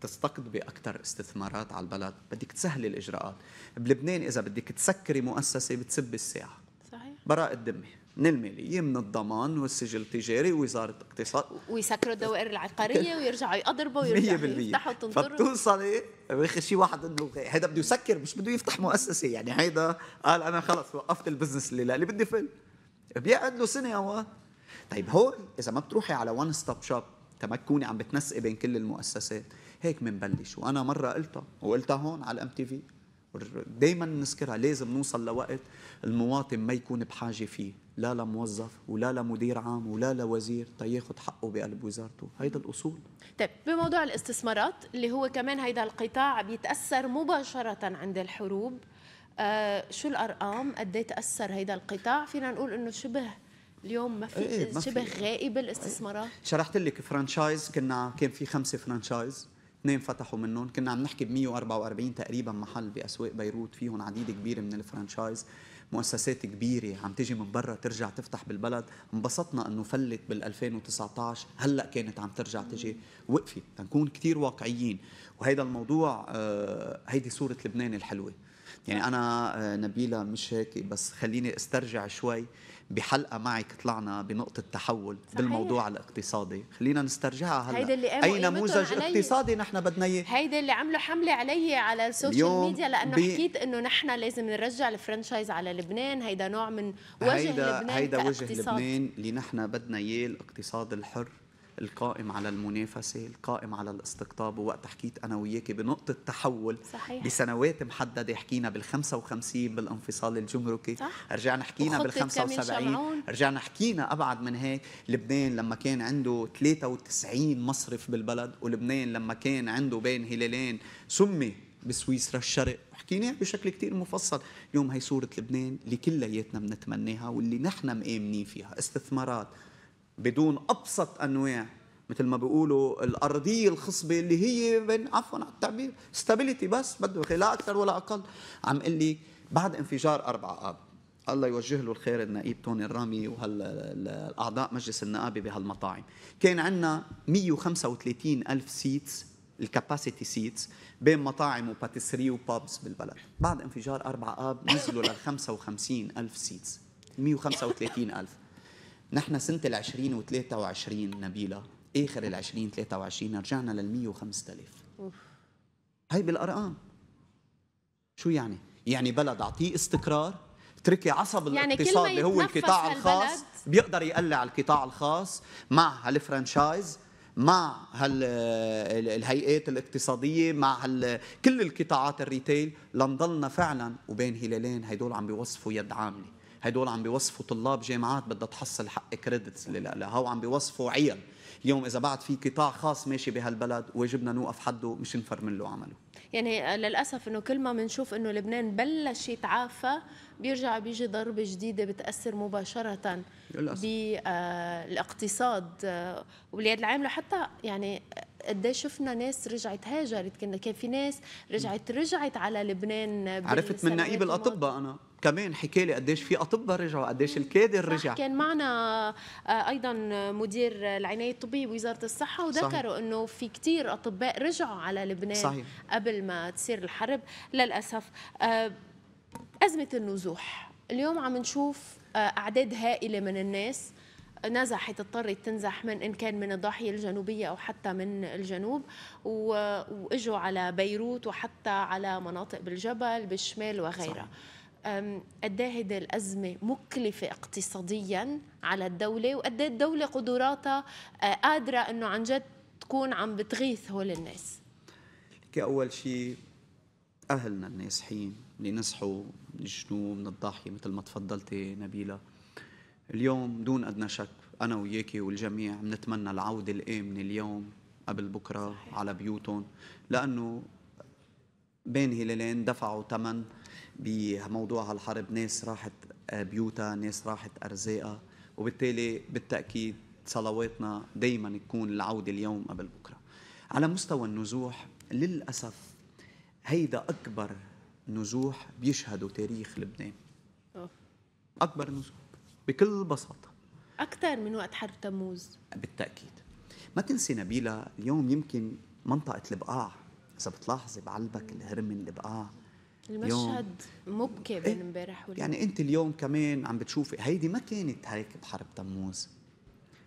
لتستقطبي اكثر استثمارات على البلد بدك تسهلي الاجراءات بلبنان اذا بدك تسكري مؤسسه بتسبي الساعه صحيح براءة دمي من الماليه من الضمان والسجل التجاري ووزاره الاقتصاد ويسكروا الدوائر العقاريه ويرجعوا يقضربوا ويرجعوا يفتحوا تنطروا فبتوصلي إيه؟ باخر شيء واحد انه هيدا بده يسكر مش بده يفتح مؤسسه يعني هيدا قال انا خلص وقفت البزنس اللي لالي بدي فل بيقعد له سنه هو طيب هون اذا ما بتروحي على وان ستوب شوب تما تكوني عم بتنسقي بين كل المؤسسات هيك بنبلش وانا مره قلتها وقلتها هون على الام تي في دائما نذكرها لازم نوصل لوقت المواطن ما يكون بحاجه فيه لا لموظف ولا لمدير عام ولا لوزير تياخذ حقه بقلب وزارته هيدا الأصول طيب بموضوع الاستثمارات اللي هو كمان هيدا القطاع بيتأثر مباشرة عند الحروب آه شو الأرقام قد إيه تأثر هيدا القطاع فينا نقول إنه شبه اليوم ما في إيه, إيه، شبه غائب الاستثمارات إيه. شرحت لك فرانشايز كنا كان في خمسه فرانشايز اثنين فتحوا منهم كنا عم نحكي ب 144 تقريبا محل باسواق بيروت فيهم عديد كبير من الفرانشايز مؤسسات كبيره عم تيجي من برا ترجع تفتح بالبلد انبسطنا انه فلت بال2019 هلا كانت عم ترجع تيجي وقفت تنكون كتير واقعيين وهيدا الموضوع آه، هيدي صوره لبنان الحلوه يعني انا آه، نبيله مش هيك بس خليني استرجع شوي بحلقه معك طلعنا بنقطه تحول صحيح. بالموضوع الاقتصادي خلينا نسترجعها هلا هيدا اللي اي نموذج اقتصادي نحن بدنا اياه هيدا اللي عملوا حمله علي على السوشيال ميديا لانه بي... حكيت انه نحن لازم نرجع الفرنشايز على لبنان هيدا نوع من وجه هيدا لبنان هيدا وجه لبنان اللي نحن بدنا اياه الاقتصاد الحر القائم على المنافسه القائم على الاستقطاب ووقت حكيت انا وياكي بنقطه تحول صحيح. بسنوات محدده حكينا بال55 بالانفصال الجمركي صح. رجعنا حكينا بال75 رجعنا حكينا ابعد من هيك لبنان لما كان عنده 93 مصرف بالبلد ولبنان لما كان عنده بين هلالين سمي بسويسرا الشرق وحكينا بشكل كتير مفصل اليوم هي صورة لبنان اللي كلياتنا بنتمناها واللي نحن مآمنين فيها استثمارات بدون ابسط انواع مثل ما بيقولوا الارضيه الخصبه اللي هي بين عفوا على التعبير ستابيليتي بس بده لا اكثر ولا اقل عم قال لي بعد انفجار اربعة اب الله يوجه له الخير النقيب توني الرامي وهالاعضاء مجلس النقابه بهالمطاعم كان عندنا 135 الف سيتس الكاباسيتي سيتس بين مطاعم وباتيسري وبابز بالبلد بعد انفجار أربعة اب نزلوا لل 55 الف سيتس 135 الف نحن سنة ال 2023 نبيلة آخر ال 2023 رجعنا لل 105000 هاي بالأرقام شو يعني؟ يعني بلد أعطيه استقرار تركي عصب يعني الاقتصاد اللي هو القطاع الخاص بيقدر يقلع القطاع الخاص مع هالفرانشايز مع هالهيئات الاقتصاديه مع كل القطاعات الريتيل لنضلنا فعلا وبين هلالين هدول عم بيوصفوا يد عامله هدول عم بيوصفوا طلاب جامعات بدها تحصل حق كريدتس لها وعم بيوصفوا عيال اليوم اذا بعد في قطاع خاص ماشي بهالبلد واجبنا نوقف حده مش نفرمل له عمله يعني آه، للاسف انه كل ما بنشوف انه لبنان بلش يتعافى بيرجع بيجي ضربه جديده بتاثر مباشره بالاقتصاد آه، آه، واليد العامله حتى يعني قد شفنا ناس رجعت هاجرت كنا كان في ناس رجعت رجعت على لبنان عرفت من نقيب الاطباء انا كمان حكى لي قديش في اطباء رجعوا قديش الكادر رجع كان معنا آه، ايضا مدير العنايه الطبيه بوزاره الصحه وذكروا انه في كثير اطباء رجعوا على لبنان صحيح. قبل ما تصير الحرب للاسف آه، ازمه النزوح اليوم عم نشوف آه، اعداد هائله من الناس نزحت اضطرت تنزح من ان كان من الضاحيه الجنوبيه او حتى من الجنوب واجوا على بيروت وحتى على مناطق بالجبل بالشمال وغيرها صح. قد هذه الأزمة مكلفة اقتصاديا على الدولة وقد الدولة قدراتها آه، قادرة أنه عن جد تكون عم بتغيث هول الناس أول شيء أهلنا النازحين اللي نصحوا من الجنوب من الضاحية مثل ما تفضلتي نبيلة اليوم دون أدنى شك أنا وياكي والجميع بنتمنى العودة الآمنة اليوم قبل بكرة صحيح. على بيوتهم لأنه بين هلالين دفعوا ثمن بموضوع الحرب ناس راحت آه، بيوتها ناس راحت أرزاقها وبالتالي بالتأكيد صلواتنا دايما تكون العودة اليوم قبل بكرة على مستوى النزوح للأسف هيدا أكبر نزوح بيشهده تاريخ لبنان أكبر نزوح بكل بساطة أكثر من وقت حرب تموز بالتأكيد ما تنسي نبيلة اليوم يمكن منطقة البقاع إذا بتلاحظي بعلبك الهرمن البقاع المشهد مبكي إيه، بين امبارح واليوم يعني انت اليوم كمان عم بتشوفي هيدي ما كانت هيك بحرب تموز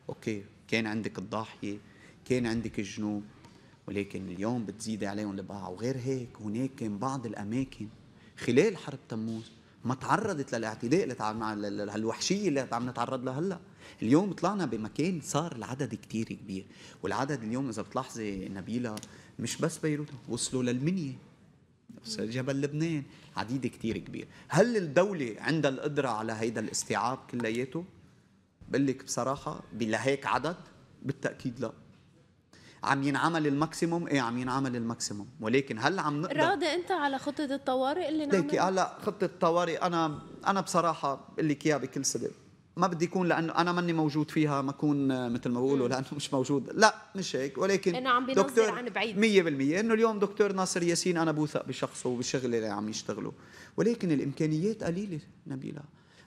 اوكي كان عندك الضاحيه كان عندك الجنوب ولكن اليوم بتزيد عليهم البقعه وغير هيك هناك كان بعض الاماكن خلال حرب تموز ما تعرضت للاعتداء اللي الوحشيه اللي عم نتعرض لها هلا اليوم طلعنا بمكان صار العدد كتير كبير والعدد اليوم اذا بتلاحظي نبيله مش بس بيروت وصلوا للمنيه جبل لبنان عديد كتير كبير هل الدولة عندها القدرة على هيدا الاستيعاب كلياته؟ بقول لك بصراحة بلهيك عدد بالتأكيد لا عم ينعمل الماكسيموم ايه عم ينعمل الماكسيموم ولكن هل عم نقدر راضي انت على خطه الطوارئ اللي نعمل ليكي هلا خطه الطوارئ انا انا بصراحه بقول لك اياها بكل صدق ما بدي يكون لانه انا ماني موجود فيها ما اكون مثل ما بقولوا لانه مش موجود لا مش هيك ولكن انه عم دكتور عن بعيد 100% انه اليوم دكتور ناصر ياسين انا بوثق بشخصه وبالشغله اللي عم يشتغله ولكن الامكانيات قليله نبيله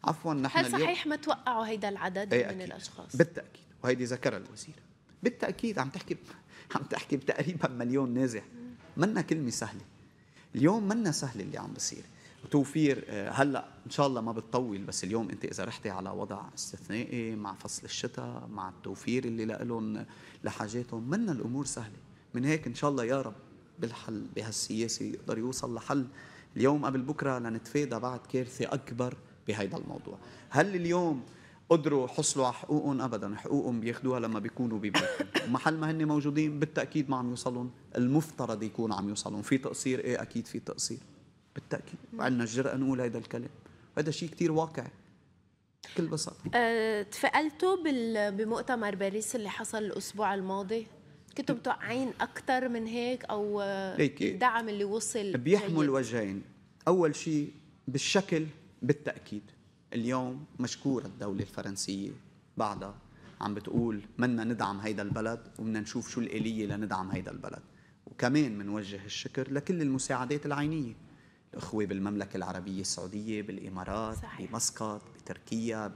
عفوا نحن هل صحيح ما توقعوا هيدا العدد إيه، من الاشخاص بالتاكيد وهيدي ذكرها الوزير بالتاكيد عم تحكي عم تحكي بتقريبا مليون نازح منا كلمه سهله اليوم منا سهل اللي عم بصير وتوفير آه، هلا ان شاء الله ما بتطول بس اليوم انت اذا رحتي على وضع استثنائي مع فصل الشتاء مع التوفير اللي لهم لحاجاتهم منا الامور سهله من هيك ان شاء الله يا رب بالحل بهالسياسه يقدر يوصل لحل اليوم قبل بكره لنتفادى بعد كارثه اكبر بهيدا الموضوع هل اليوم قدروا حصلوا على حقوقهم ابدا حقوقهم بياخذوها لما بيكونوا ببيت ومحل ما هن موجودين بالتاكيد ما عم يوصلون المفترض يكون عم يوصلون في تقصير ايه اكيد في تقصير بالتاكيد وعندنا الجرأه نقول هذا الكلام هذا شيء كثير واقعي بكل بساطه أه، تفائلتوا بمؤتمر باريس اللي حصل الاسبوع الماضي كنتوا متوقعين اكثر من هيك او الدعم أه، اللي وصل بيحمل وجهين اول شيء بالشكل بالتاكيد اليوم مشكوره الدوله الفرنسيه بعدها عم بتقول منا ندعم هيدا البلد وبدنا نشوف شو الآلية لندعم هيدا البلد وكمان منوجه الشكر لكل المساعدات العينية اخوه بالمملكة العربية السعودية بالإمارات صحيح. بمسقط بتركيا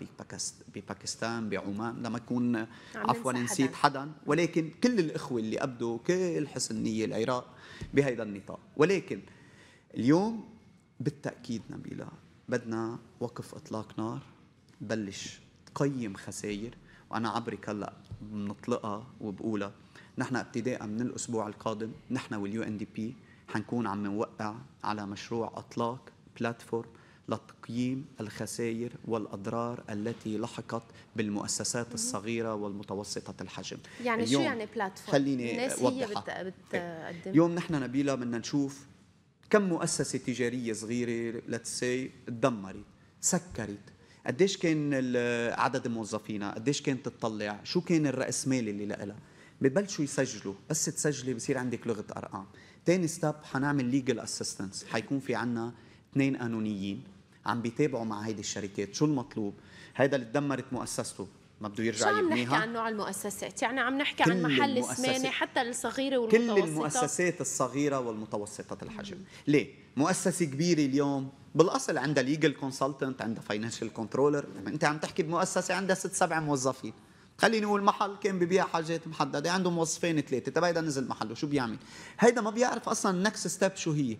بباكستان بعمان لما أكون عفوا نسيت حدا ولكن كل الأخوة اللي أبدوا كل حسن نية العراق بهذا النطاق ولكن اليوم بالتأكيد نبيلة بدنا وقف إطلاق نار بلش تقيم خسائر وأنا عبرك هلأ بنطلقها وبقولها نحن ابتداء من الأسبوع القادم نحن واليو ان دي بي حنكون عم نوقع على مشروع اطلاق بلاتفورم لتقييم الخسائر والأضرار التي لحقت بالمؤسسات الصغيرة والمتوسطة الحجم يعني شو يعني بلاتفورم؟ خليني الناس هي بتقدم يوم نحن نبيلة بدنا نشوف كم مؤسسة تجارية صغيرة لتس تدمرت سكرت قديش كان عدد موظفينا قديش كانت تطلع شو كان الراس مال اللي لها ببلشوا يسجلوا بس تسجلي بصير عندك لغة أرقام تاني ستيب حنعمل ليجل اسيستنس حيكون في عنا اثنين قانونيين عم بيتابعوا مع هيدي الشركات شو المطلوب هذا اللي تدمرت مؤسسته ما بده يرجع يبنيها عم نحكي عن نوع المؤسسات يعني عم نحكي عن محل سمانه حتى الصغيره والمتوسطه كل المؤسسات الصغيره والمتوسطه الحجم ليه مؤسسه كبيره اليوم بالاصل عندها ليجل كونسلتنت عندها فاينانشال يعني كنترولر انت عم تحكي بمؤسسه عندها ست سبع موظفين خليني اقول محل كان ببيع حاجات محدده عنده وصفين ثلاثه تبع هيدا نزل محله شو بيعمل هيدا ما بيعرف اصلا النكست ستيب شو هي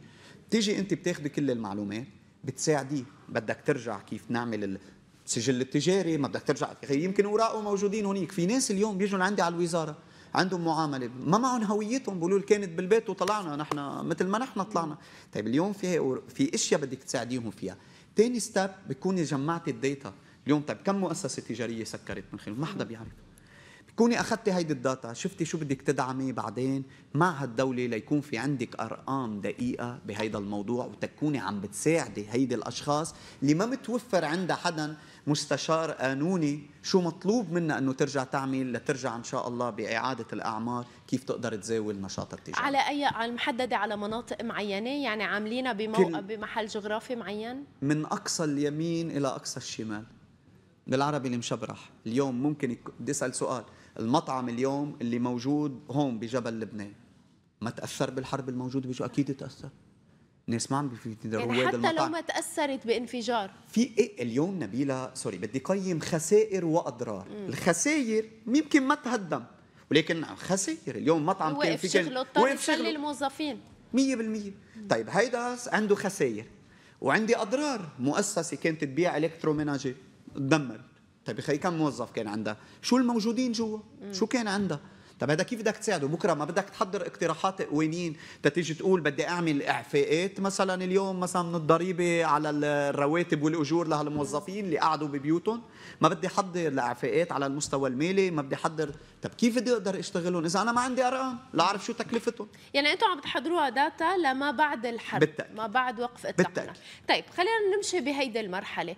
تيجي انت بتاخذي كل المعلومات بتساعديه بدك ترجع كيف نعمل السجل التجاري ما بدك ترجع يمكن اوراقه موجودين هونيك في ناس اليوم بيجوا لعندي على الوزاره عندهم معامله ما معهم هويتهم بيقولوا كانت بالبيت وطلعنا نحن مثل ما نحن طلعنا طيب اليوم في في اشياء بدك تساعديهم فيها ثاني ستيب بكون جمعتي الداتا اليوم طيب كم مؤسسه تجاريه سكرت من خلال ما حدا بيعرف كوني اخذتي هيدي الداتا شفتي شو بدك تدعمي بعدين مع هالدوله ليكون في عندك ارقام دقيقه بهيدا الموضوع وتكوني عم بتساعدي هيدي الاشخاص اللي ما متوفر عندها حدا مستشار قانوني شو مطلوب منها انه ترجع تعمل لترجع ان شاء الله باعاده الاعمار كيف تقدر تزاول نشاطها التجاري على اي على محدده على مناطق معينه يعني عاملينها بموقع بمحل جغرافي معين من اقصى اليمين الى اقصى الشمال من العربي اللي مشبرح اليوم ممكن بدي اسال سؤال المطعم اليوم اللي موجود هون بجبل لبنان ما تاثر بالحرب الموجوده بجو اكيد تاثر الناس ما عم بيفيدوا يعني حتى المطعم. لو ما تاثرت بانفجار في إيه اليوم نبيله سوري بدي قيم خسائر واضرار مم. الخسائر يمكن ما تهدم ولكن خسائر اليوم مطعم كان في شغله اضطر يخلي الموظفين 100% طيب هيدا عنده خسائر وعندي اضرار مؤسسه كانت تبيع الكترومناجات تدمر طيب خي كم موظف كان عندها شو الموجودين جوا شو كان عندها طب هذا كيف بدك تساعده بكره ما بدك تحضر اقتراحات قوانين تتيجي تقول بدي اعمل اعفاءات مثلا اليوم مثلا من الضريبه على الرواتب والاجور لهالموظفين اللي قعدوا ببيوتهم ما بدي احضر لاعفاءات على المستوى المالي ما بدي احضر طب كيف بدي اقدر اشتغلهم اذا انا ما عندي ارقام لا اعرف شو تكلفتهم يعني انتم عم تحضروها داتا لما بعد الحرب بالتأكيد. ما بعد وقف اطلاقنا طيب خلينا نمشي بهيدي المرحله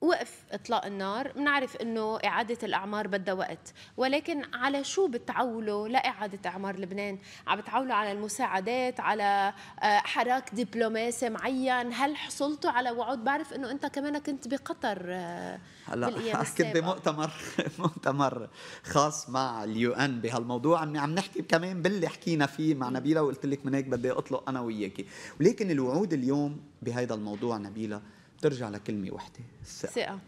وقف اطلاق النار بنعرف انه اعاده الاعمار بدها وقت ولكن على شو بتعولوا لاعاده اعمار لبنان عم بتعولوا على المساعدات على آه، حراك دبلوماسي معين هل حصلتوا على وعود بعرف انه انت كمان كنت بقطر آه، هلا كنت بمؤتمر مؤتمر خاص مع اليو ان بهالموضوع عم عم نحكي كمان باللي حكينا فيه مع نبيله وقلت لك من هيك بدي اطلق انا وياكي ولكن الوعود اليوم بهذا الموضوع نبيله بترجع لكلمه وحده الثقه ثقه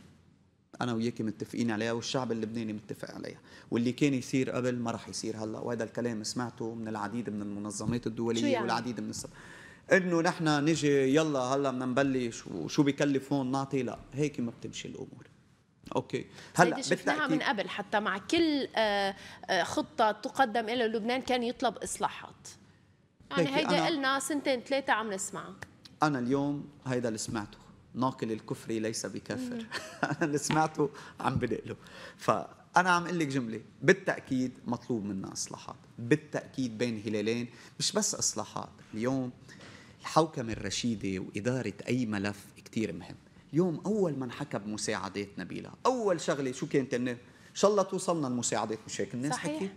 انا وياك متفقين عليها والشعب اللبناني متفق عليها واللي كان يصير قبل ما راح يصير هلا وهذا الكلام سمعته من العديد من المنظمات الدوليه يعني؟ والعديد من السبب. انه نحن نجي يلا هلا بدنا نبلش وشو بكلف هون نعطي لا هيك ما بتمشي الامور اوكي هلا شفناها من قبل حتى مع كل آه، آه، خطه تقدم الى لبنان كان يطلب اصلاحات يعني هيدا قلنا سنتين ثلاثه عم نسمعها انا اليوم هيدا اللي سمعته ناقل الكفر ليس بكافر انا اللي سمعته عم بنقله فانا عم اقول لك جمله بالتاكيد مطلوب منا اصلاحات بالتاكيد بين هلالين مش بس اصلاحات اليوم الحوكمه الرشيده واداره اي ملف كثير مهم اليوم اول ما انحكى بمساعدات نبيله اول شغله شو كانت ان شاء الله توصلنا المساعدات مش هيك الناس حكي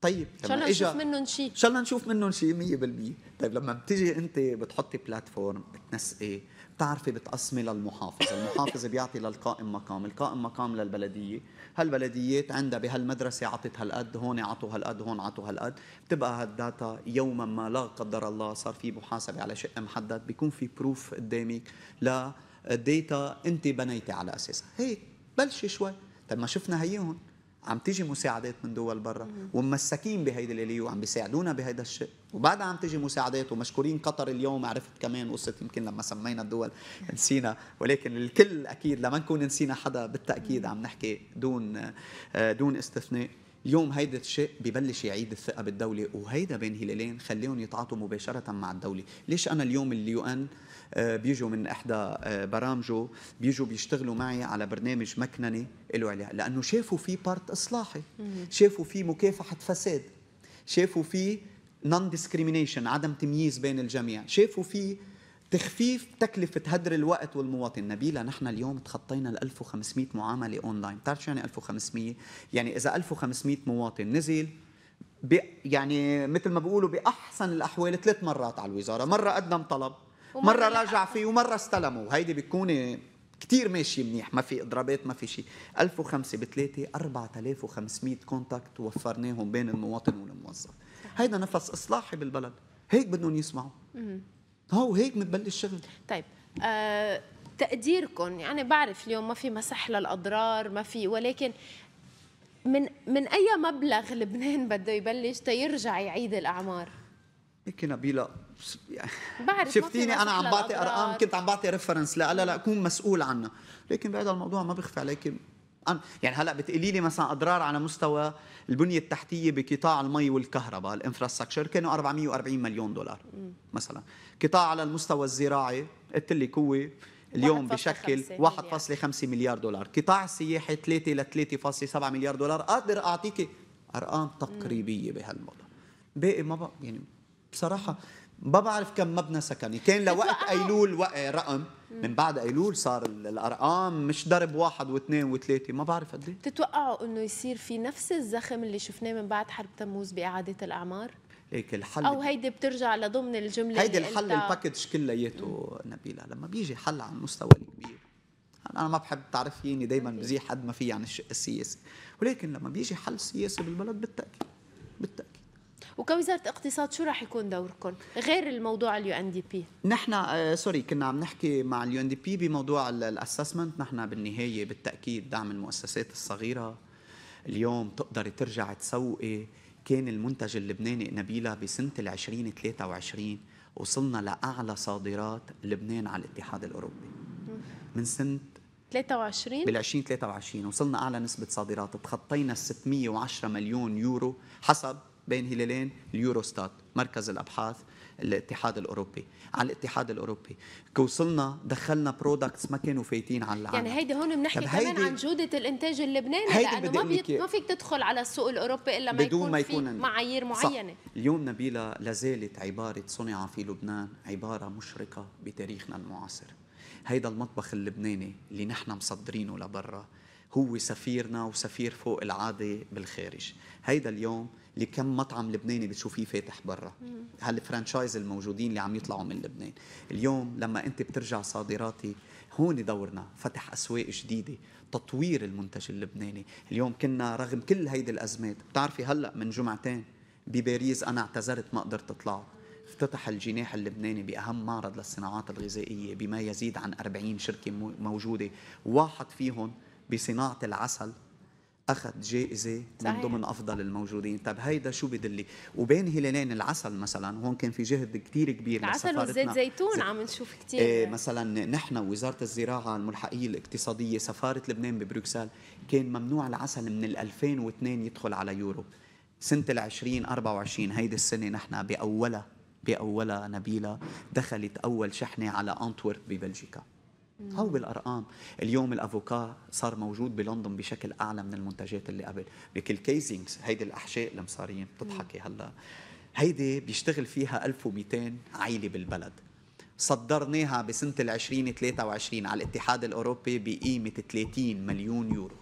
طيب ان شاء الله نشوف منهم شيء ان شاء الله نشوف منهم شيء 100% طيب لما بتيجي انت بتحطي بلاتفورم بتنسقي بتعرفي بتقسمي للمحافظ المحافظ بيعطي للقائم مقام القائم مقام للبلدية هالبلديات عندها بهالمدرسة عطت هالقد هون عطوا هالقد هون عطوا هالقد بتبقى هالداتا يوما ما لا قدر الله صار في محاسبة على شق محدد بيكون في بروف قدامك لديتا انت بنيتي على اساسها هيك بلشي شوي طيب ما شفنا هيهم عم تيجي مساعدات من دول برا وممسكين بهيدي الاليه وعم بيساعدونا بهيدا الشيء وبعدها عم تيجي مساعدات ومشكورين قطر اليوم عرفت كمان قصه يمكن لما سمينا الدول نسينا ولكن الكل اكيد لما نكون نسينا حدا بالتاكيد عم نحكي دون دون استثناء اليوم هيدا الشيء ببلش يعيد الثقه بالدوله وهيدا بين هلالين خليهم يتعاطوا مباشره مع الدوله ليش انا اليوم اليو ان آه، بيجوا من احدى آه، برامجه بيجوا بيشتغلوا معي على برنامج مكننه له علاقه لانه شافوا فيه بارت اصلاحي شافوا فيه مكافحه فساد شافوا فيه نون ديسكريميشن عدم تمييز بين الجميع شافوا فيه تخفيف تكلفة هدر الوقت والمواطن نبيلة نحن اليوم تخطينا ال 1500 معاملة أونلاين بتعرف شو يعني 1500 يعني إذا 1500 مواطن نزل يعني مثل ما بيقولوا بأحسن الأحوال ثلاث مرات على الوزارة مرة قدم طلب مره راجع فيه ومره استلمه هيدي بتكون كثير ماشي منيح ما في اضرابات ما في شيء 1005 ب 3 4500 كونتاكت وفرناهم بين المواطن والموظف هيدا نفس اصلاحي بالبلد هيك بدهم يسمعوا هو هيك بتبلش الشغل طيب آه تقديركم يعني بعرف اليوم ما في مسح للاضرار ما في ولكن من من اي مبلغ لبنان بده يبلش تيرجع يعيد الاعمار هيك نبيلة بعرف شفتيني انا عم بعطي ارقام كنت عم بعطي ريفرنس لا لا اكون مسؤول عنها لكن بهذا الموضوع ما بخفي عليك يعني هلا بتقولي لي مثلا اضرار على مستوى البنيه التحتيه بقطاع المي والكهرباء الانفراستراكشر كانوا 440 مليون دولار مثلا قطاع على المستوى الزراعي قلت لك هو اليوم بشكل 1.5 مليار دولار قطاع السياحه 3 ل 3.7 مليار دولار قادر اعطيك ارقام تقريبيه بهالموضوع باقي ما بقى يعني بصراحه ما بعرف كم مبنى سكني كان لوقت ايلول وقع رقم من بعد ايلول صار الارقام مش ضرب واحد واثنين وثلاثه ما بعرف قد ايه بتتوقعوا انه يصير في نفس الزخم اللي شفناه من بعد حرب تموز باعاده الاعمار هيك الحل او هيدي بترجع لضمن الجمله هيدي الحل الباكج كلياته نبيله لما بيجي حل على المستوى الكبير انا ما بحب تعرفيني دائما بزيح قد ما في عن يعني الشق السياسي ولكن لما بيجي حل سياسي بالبلد بالتاكيد بالتاكيد وكوزاره اقتصاد شو راح يكون دوركم غير الموضوع اليو ان دي بي نحن آه، سوري كنا عم نحكي مع اليو ان دي بي بموضوع الاسسمنت نحن بالنهايه بالتاكيد دعم المؤسسات الصغيره اليوم تقدري ترجع تسوقي كان المنتج اللبناني نبيلة بسنة ال 2023 وصلنا لأعلى صادرات لبنان على الاتحاد الأوروبي من سنة 23 بال 2023 وصلنا أعلى نسبة صادرات تخطينا ال 610 مليون يورو حسب بين هلالين اليوروستات مركز الابحاث الاتحاد الاوروبي على الاتحاد الاوروبي وصلنا دخلنا برودكتس ما كانوا فايتين على العالم يعني هيدي هون بنحكي كمان عن جوده الانتاج اللبناني لانه ما ما فيك تدخل على السوق الاوروبي الا ما يكون ما يكون في معايير معينه صح. اليوم نبيله لازالت عباره صنع في لبنان عباره مشرقه بتاريخنا المعاصر هيدا المطبخ اللبناني اللي نحن مصدرينه لبرا هو سفيرنا وسفير فوق العاده بالخارج هيدا اليوم اللي كم مطعم لبناني بتشوفيه فاتح برا هالفرانشايز الموجودين اللي عم يطلعوا من لبنان اليوم لما انت بترجع صادراتي هون دورنا فتح اسواق جديده تطوير المنتج اللبناني اليوم كنا رغم كل هيدي الازمات بتعرفي هلا من جمعتين بباريس انا اعتذرت ما قدرت اطلع افتتح الجناح اللبناني بأهم معرض للصناعات الغذائية بما يزيد عن 40 شركة موجودة واحد فيهم بصناعة العسل أخذ جائزة من ضمن أفضل الموجودين طب هيدا شو بدلي وبين هلالين العسل مثلا هون كان في جهد كتير كبير العسل والزيت زيتون زي... عم نشوف كتير إيه مثلا نحن وزارة الزراعة الملحقية الاقتصادية سفارة لبنان ببروكسل كان ممنوع العسل من 2002 يدخل على يورو سنة أربعة وعشرين هيدي السنة نحن بأولها بأولها نبيلة دخلت أول شحنة على أنتورب ببلجيكا هو بالارقام اليوم الافوكا صار موجود بلندن بشكل اعلى من المنتجات اللي قبل بكل كيزينجز هيدي الاحشاء المصاريين بتضحكي هلا هيدي بيشتغل فيها 1200 عيله بالبلد صدرناها بسنه ال 2023 على الاتحاد الاوروبي بقيمه 30 مليون يورو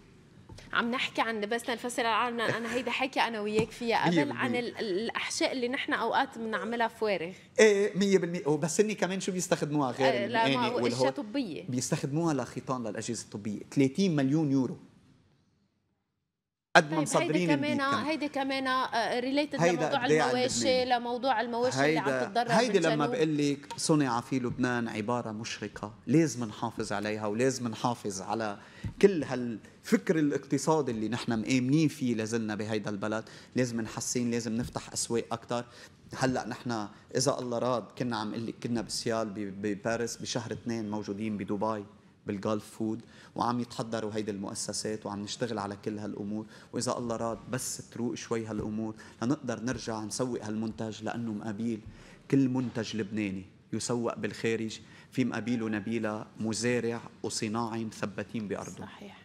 عم نحكي عن بس الفسر العالم انا هيدا حكي انا وياك فيها قبل عن الاحشاء اللي نحن اوقات بنعملها فوارغ ايه 100% وبس هن كمان شو بيستخدموها غير الاني إيه، يعني والهو اشياء طبيه بيستخدموها لخيطان للاجهزه الطبيه 30 مليون يورو قد ما طيب، مصدرين آه، هيدي كمان هيدي كمان ريليتد لموضوع إيه المواشي لموضوع المواشي اللي عم تتضرر هيدي لما بقول لك صنع في لبنان عباره مشرقه لازم نحافظ عليها ولازم نحافظ على كل هالفكر الاقتصادي اللي نحن مآمنين فيه لازلنا بهيدا البلد لازم نحسن لازم نفتح اسواق اكثر هلا نحن اذا الله راد كنا عم قلك كنا بالسيال بباريس بشهر اثنين موجودين بدبي بالجولف فود وعم يتحضروا هيدي المؤسسات وعم نشتغل على كل هالامور واذا الله راد بس تروق شوي هالامور لنقدر نرجع نسوق هالمنتج لانه مقابيل كل منتج لبناني يسوق بالخارج في مقابيله نبيله مزارع وصناعي مثبتين بارضه صحيح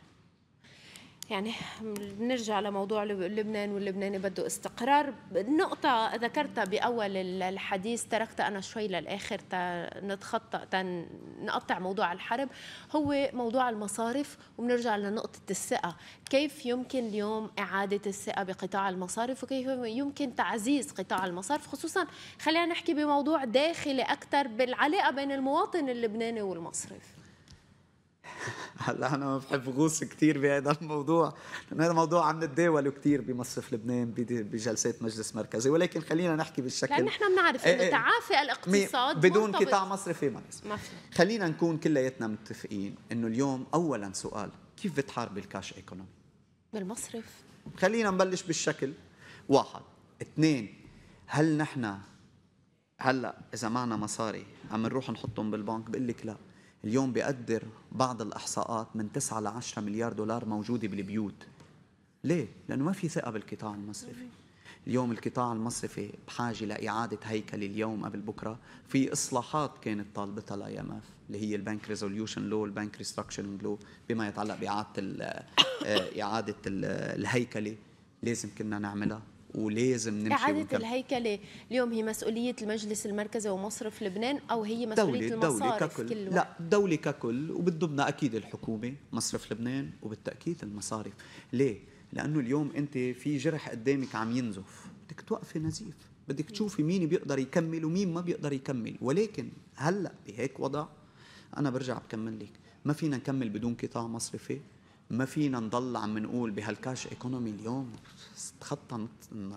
يعني بنرجع لموضوع لبنان واللبناني بده استقرار نقطة ذكرتها بأول الحديث تركتها أنا شوي للآخر نتخطى نقطع موضوع الحرب هو موضوع المصارف وبنرجع لنقطة الثقة كيف يمكن اليوم إعادة الثقة بقطاع المصارف وكيف يمكن تعزيز قطاع المصارف خصوصا خلينا نحكي بموضوع داخلي أكثر بالعلاقة بين المواطن اللبناني والمصرف هلا انا ما بحب غوص كثير بهذا الموضوع لانه هذا موضوع عم نتداوله كثير بمصرف لبنان بجلسات مجلس مركزي ولكن خلينا نحكي بالشكل لان نحن بنعرف إيه، انه إيه. تعافي الاقتصاد بدون قطاع مصرفي ما ما خلينا نكون كلياتنا متفقين انه اليوم اولا سؤال كيف بتحاربي الكاش ايكونومي بالمصرف خلينا نبلش بالشكل واحد اثنين هل نحن هلا اذا معنا مصاري عم نروح نحطهم بالبنك بقول لك لا اليوم بيقدر بعض الإحصاءات من 9 ل 10 مليار دولار موجودة بالبيوت ليه؟ لأنه ما في ثقة بالقطاع المصرفي اليوم القطاع المصرفي بحاجة لإعادة هيكل اليوم قبل بكرة في إصلاحات كانت طالبتها الاي ام اف اللي هي البنك ريزوليوشن لو البنك ريستراكشرنج لو بما يتعلق بإعادة آه، إعادة الهيكلة لازم كنا نعملها ولازم نمشي إعادة الهيكلة اليوم هي مسؤولية المجلس المركزي ومصرف لبنان أو هي مسؤولية دولة المصارف دولة ككل لا دولة ككل وبتضمنا أكيد الحكومة مصرف لبنان وبالتأكيد المصارف ليه؟ لأنه اليوم أنت في جرح قدامك عم ينزف بدك توقفي نزيف بدك تشوفي مين بيقدر يكمل ومين ما بيقدر يكمل ولكن هلأ بهيك وضع أنا برجع بكمل لك ما فينا نكمل بدون قطاع مصرفي ما فينا نضل عم نقول بهالكاش ايكونومي اليوم تخطى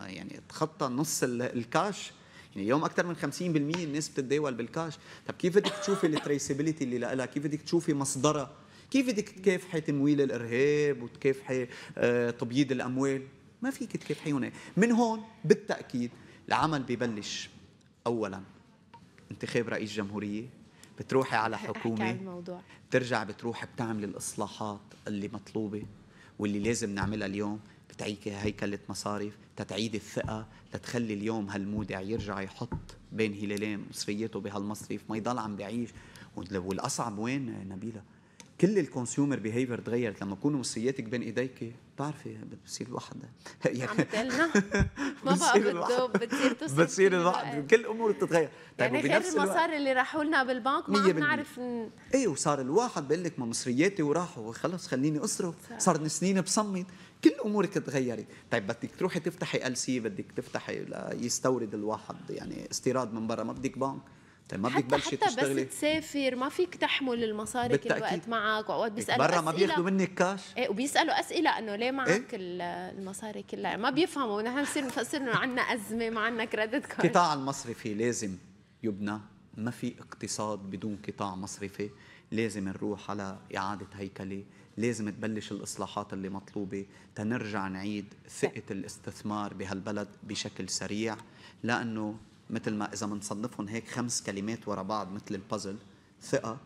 يعني تخطى نص الكاش يعني اليوم اكثر من 50% الناس بتتداول بالكاش طب كيف بدك تشوفي التريسيبيليتي اللي لها كيف بدك تشوفي مصدرها كيف بدك تكافحي تمويل الارهاب وتكافحي آه، تبييض الاموال ما فيك تكافحي هنا من هون بالتاكيد العمل ببلش اولا انتخاب رئيس جمهوريه بتروحي على حكومه بترجع بتروح بتعمل الإصلاحات اللي مطلوبة واللي لازم نعملها اليوم بتعيك هيكلة مصارف تتعيد الثقة لتخلي اليوم هالمودع يرجع يحط بين هلالين مصريته بهالمصرف ما يضل عم بعيش والأصعب وين نبيلة كل الكونسيومر بيهيفير تغيرت لما يكونوا مصرياتك بين ايديك بتعرفي بتصير الوحدة يعني عم ما بقى بتصير تصير بتصير الوحدة كل الامور بتتغير طيب يعني غير المصاري اللي راحوا لنا بالبنك ما عم نعرف ن... ايه وصار الواحد بقول لك ما مصرياتي وراحوا خلص خليني اصرف صار سنين بصمت كل امورك تغيرت طيب بدك تروحي تفتحي ال سي بدك تفتحي يستورد الواحد يعني استيراد من برا ما بدك بنك طيب ما بدك تبلشي تشتغلي بس تسافر ما فيك تحمل المصاري كل وقت معك واوقات إيه، بيسالوا برا ما بياخذوا منك كاش ايه وبيسالوا اسئله انه ليه معك إيه؟ المصاري كلها ما بيفهموا نحن بنصير نفسر انه عندنا ازمه ما عندنا كريدت كارد القطاع المصرفي لازم يبنى ما في اقتصاد بدون قطاع مصرفي لازم نروح على اعاده هيكله لازم تبلش الاصلاحات اللي مطلوبه تنرجع نعيد ثقه الاستثمار بهالبلد بشكل سريع لانه مثل ما اذا بنصنفهم هيك خمس كلمات ورا بعض مثل البازل ثقه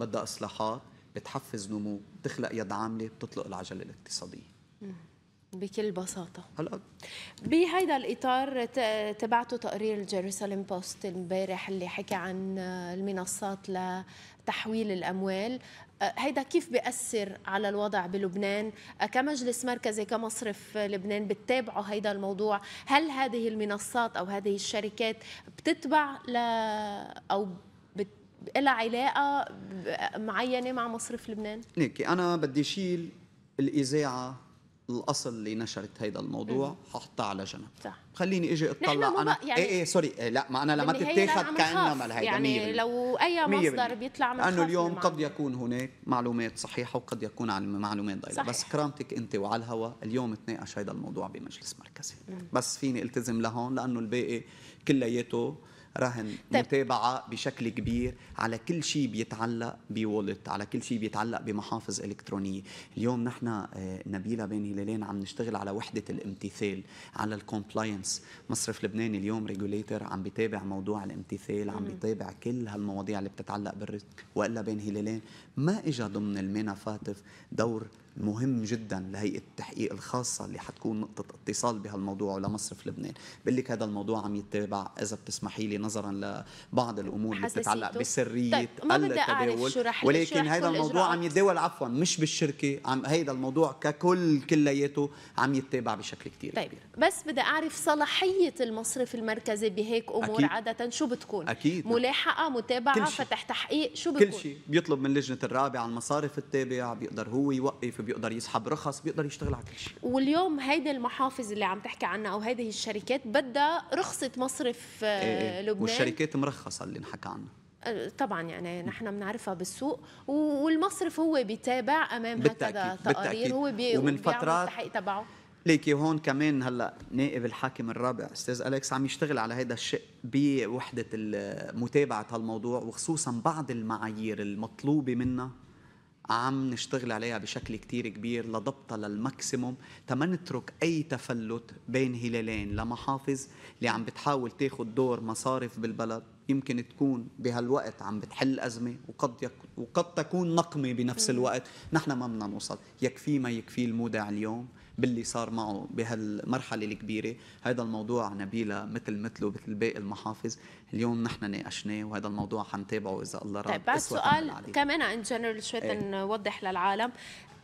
بدها اصلاحات بتحفز نمو بتخلق يد عامله بتطلق العجله الاقتصاديه بكل بساطة هلا بهيدا الإطار تبعتوا تقرير الجيروسالم بوست امبارح اللي حكى عن المنصات لتحويل الأموال أه، هيدا كيف بيأثر على الوضع بلبنان أه، كمجلس مركزي كمصرف لبنان بتتابعوا هيدا الموضوع هل هذه المنصات أو هذه الشركات بتتبع ل أو لها علاقة معينة مع مصرف لبنان؟ ليكي أنا بدي شيل الإذاعة الاصل اللي نشرت هيدا الموضوع ححطها على جنب صح خليني اجي اطلع انا يعني ايه ايه سوري إيه لا ما انا لما تتاخد كانها ما هيدا يعني لو اي مصدر بيطلع من انه اليوم قد يكون هناك معلومات صحيحه وقد يكون عن معلومات ضئيله بس كرامتك انت وعلى الهواء اليوم تناقش هيدا الموضوع بمجلس مركزي بس فيني التزم لهون لانه الباقي كلياته رهن طيب. متابعه بشكل كبير على كل شيء بيتعلق بولت على كل شيء بيتعلق بمحافظ الكترونيه اليوم نحن آه، نبيله بين هلالين عم نشتغل على وحده الامتثال على الكومبلاينس مصرف لبنان اليوم ريجوليتر عم بيتابع موضوع الامتثال عم بيتابع كل هالمواضيع اللي بتتعلق بالرزق والا بين هلالين ما اجى ضمن المنى فاتف دور مهم جدا لهيئه التحقيق الخاصه اللي حتكون نقطه اتصال بهالموضوع لمصرف لبنان بقول لك هذا الموضوع عم يتابع اذا بتسمحي لي نظرا لبعض الامور اللي بتتعلق بسريه طيب ما بدي اعرف شو رح ولكن هذا الموضوع عم يتداول عفوا مش بالشركه عم هيدا الموضوع ككل كلياته عم يتابع بشكل كثير طيب كبير. بس بدي اعرف صلاحيه المصرف المركزي بهيك امور أكيد. عاده شو بتكون اكيد ملاحقه متابعه فتح تحقيق شو بتكون كل شيء بيطلب من لجنه الرابع المصارف التابع بيقدر هو يوقف بيقدر يسحب رخص بيقدر يشتغل على كل شيء واليوم هيدي المحافظ اللي عم تحكي عنها او هذه الشركات بدها رخصه مصرف آه، إيه،, إيه لبنان والشركات مرخصه اللي انحكى عنها آه، طبعا يعني نحن بنعرفها بالسوق والمصرف هو بيتابع امام بالتأكيد. هكذا تقارير هو بي ومن فترات تبعه ليكي هون كمان هلا نائب الحاكم الرابع استاذ اليكس عم يشتغل على هذا الشيء بوحده متابعه هالموضوع وخصوصا بعض المعايير المطلوبه منا عم نشتغل عليها بشكل كتير كبير لضبطها للماكسيموم تما نترك أي تفلت بين هلالين لمحافظ اللي عم بتحاول تاخذ دور مصارف بالبلد يمكن تكون بهالوقت عم بتحل أزمة وقد يك... وقد تكون نقمة بنفس الوقت نحن ما بدنا نوصل يكفي ما يكفي المودع اليوم باللي صار معه بهالمرحله الكبيره هذا الموضوع نبيله مثل مثله مثل باقي المحافظ اليوم نحن ناقشناه وهذا الموضوع حنتابعه اذا الله راد طيب بعد سؤال كمان ان جنرال شوي نوضح للعالم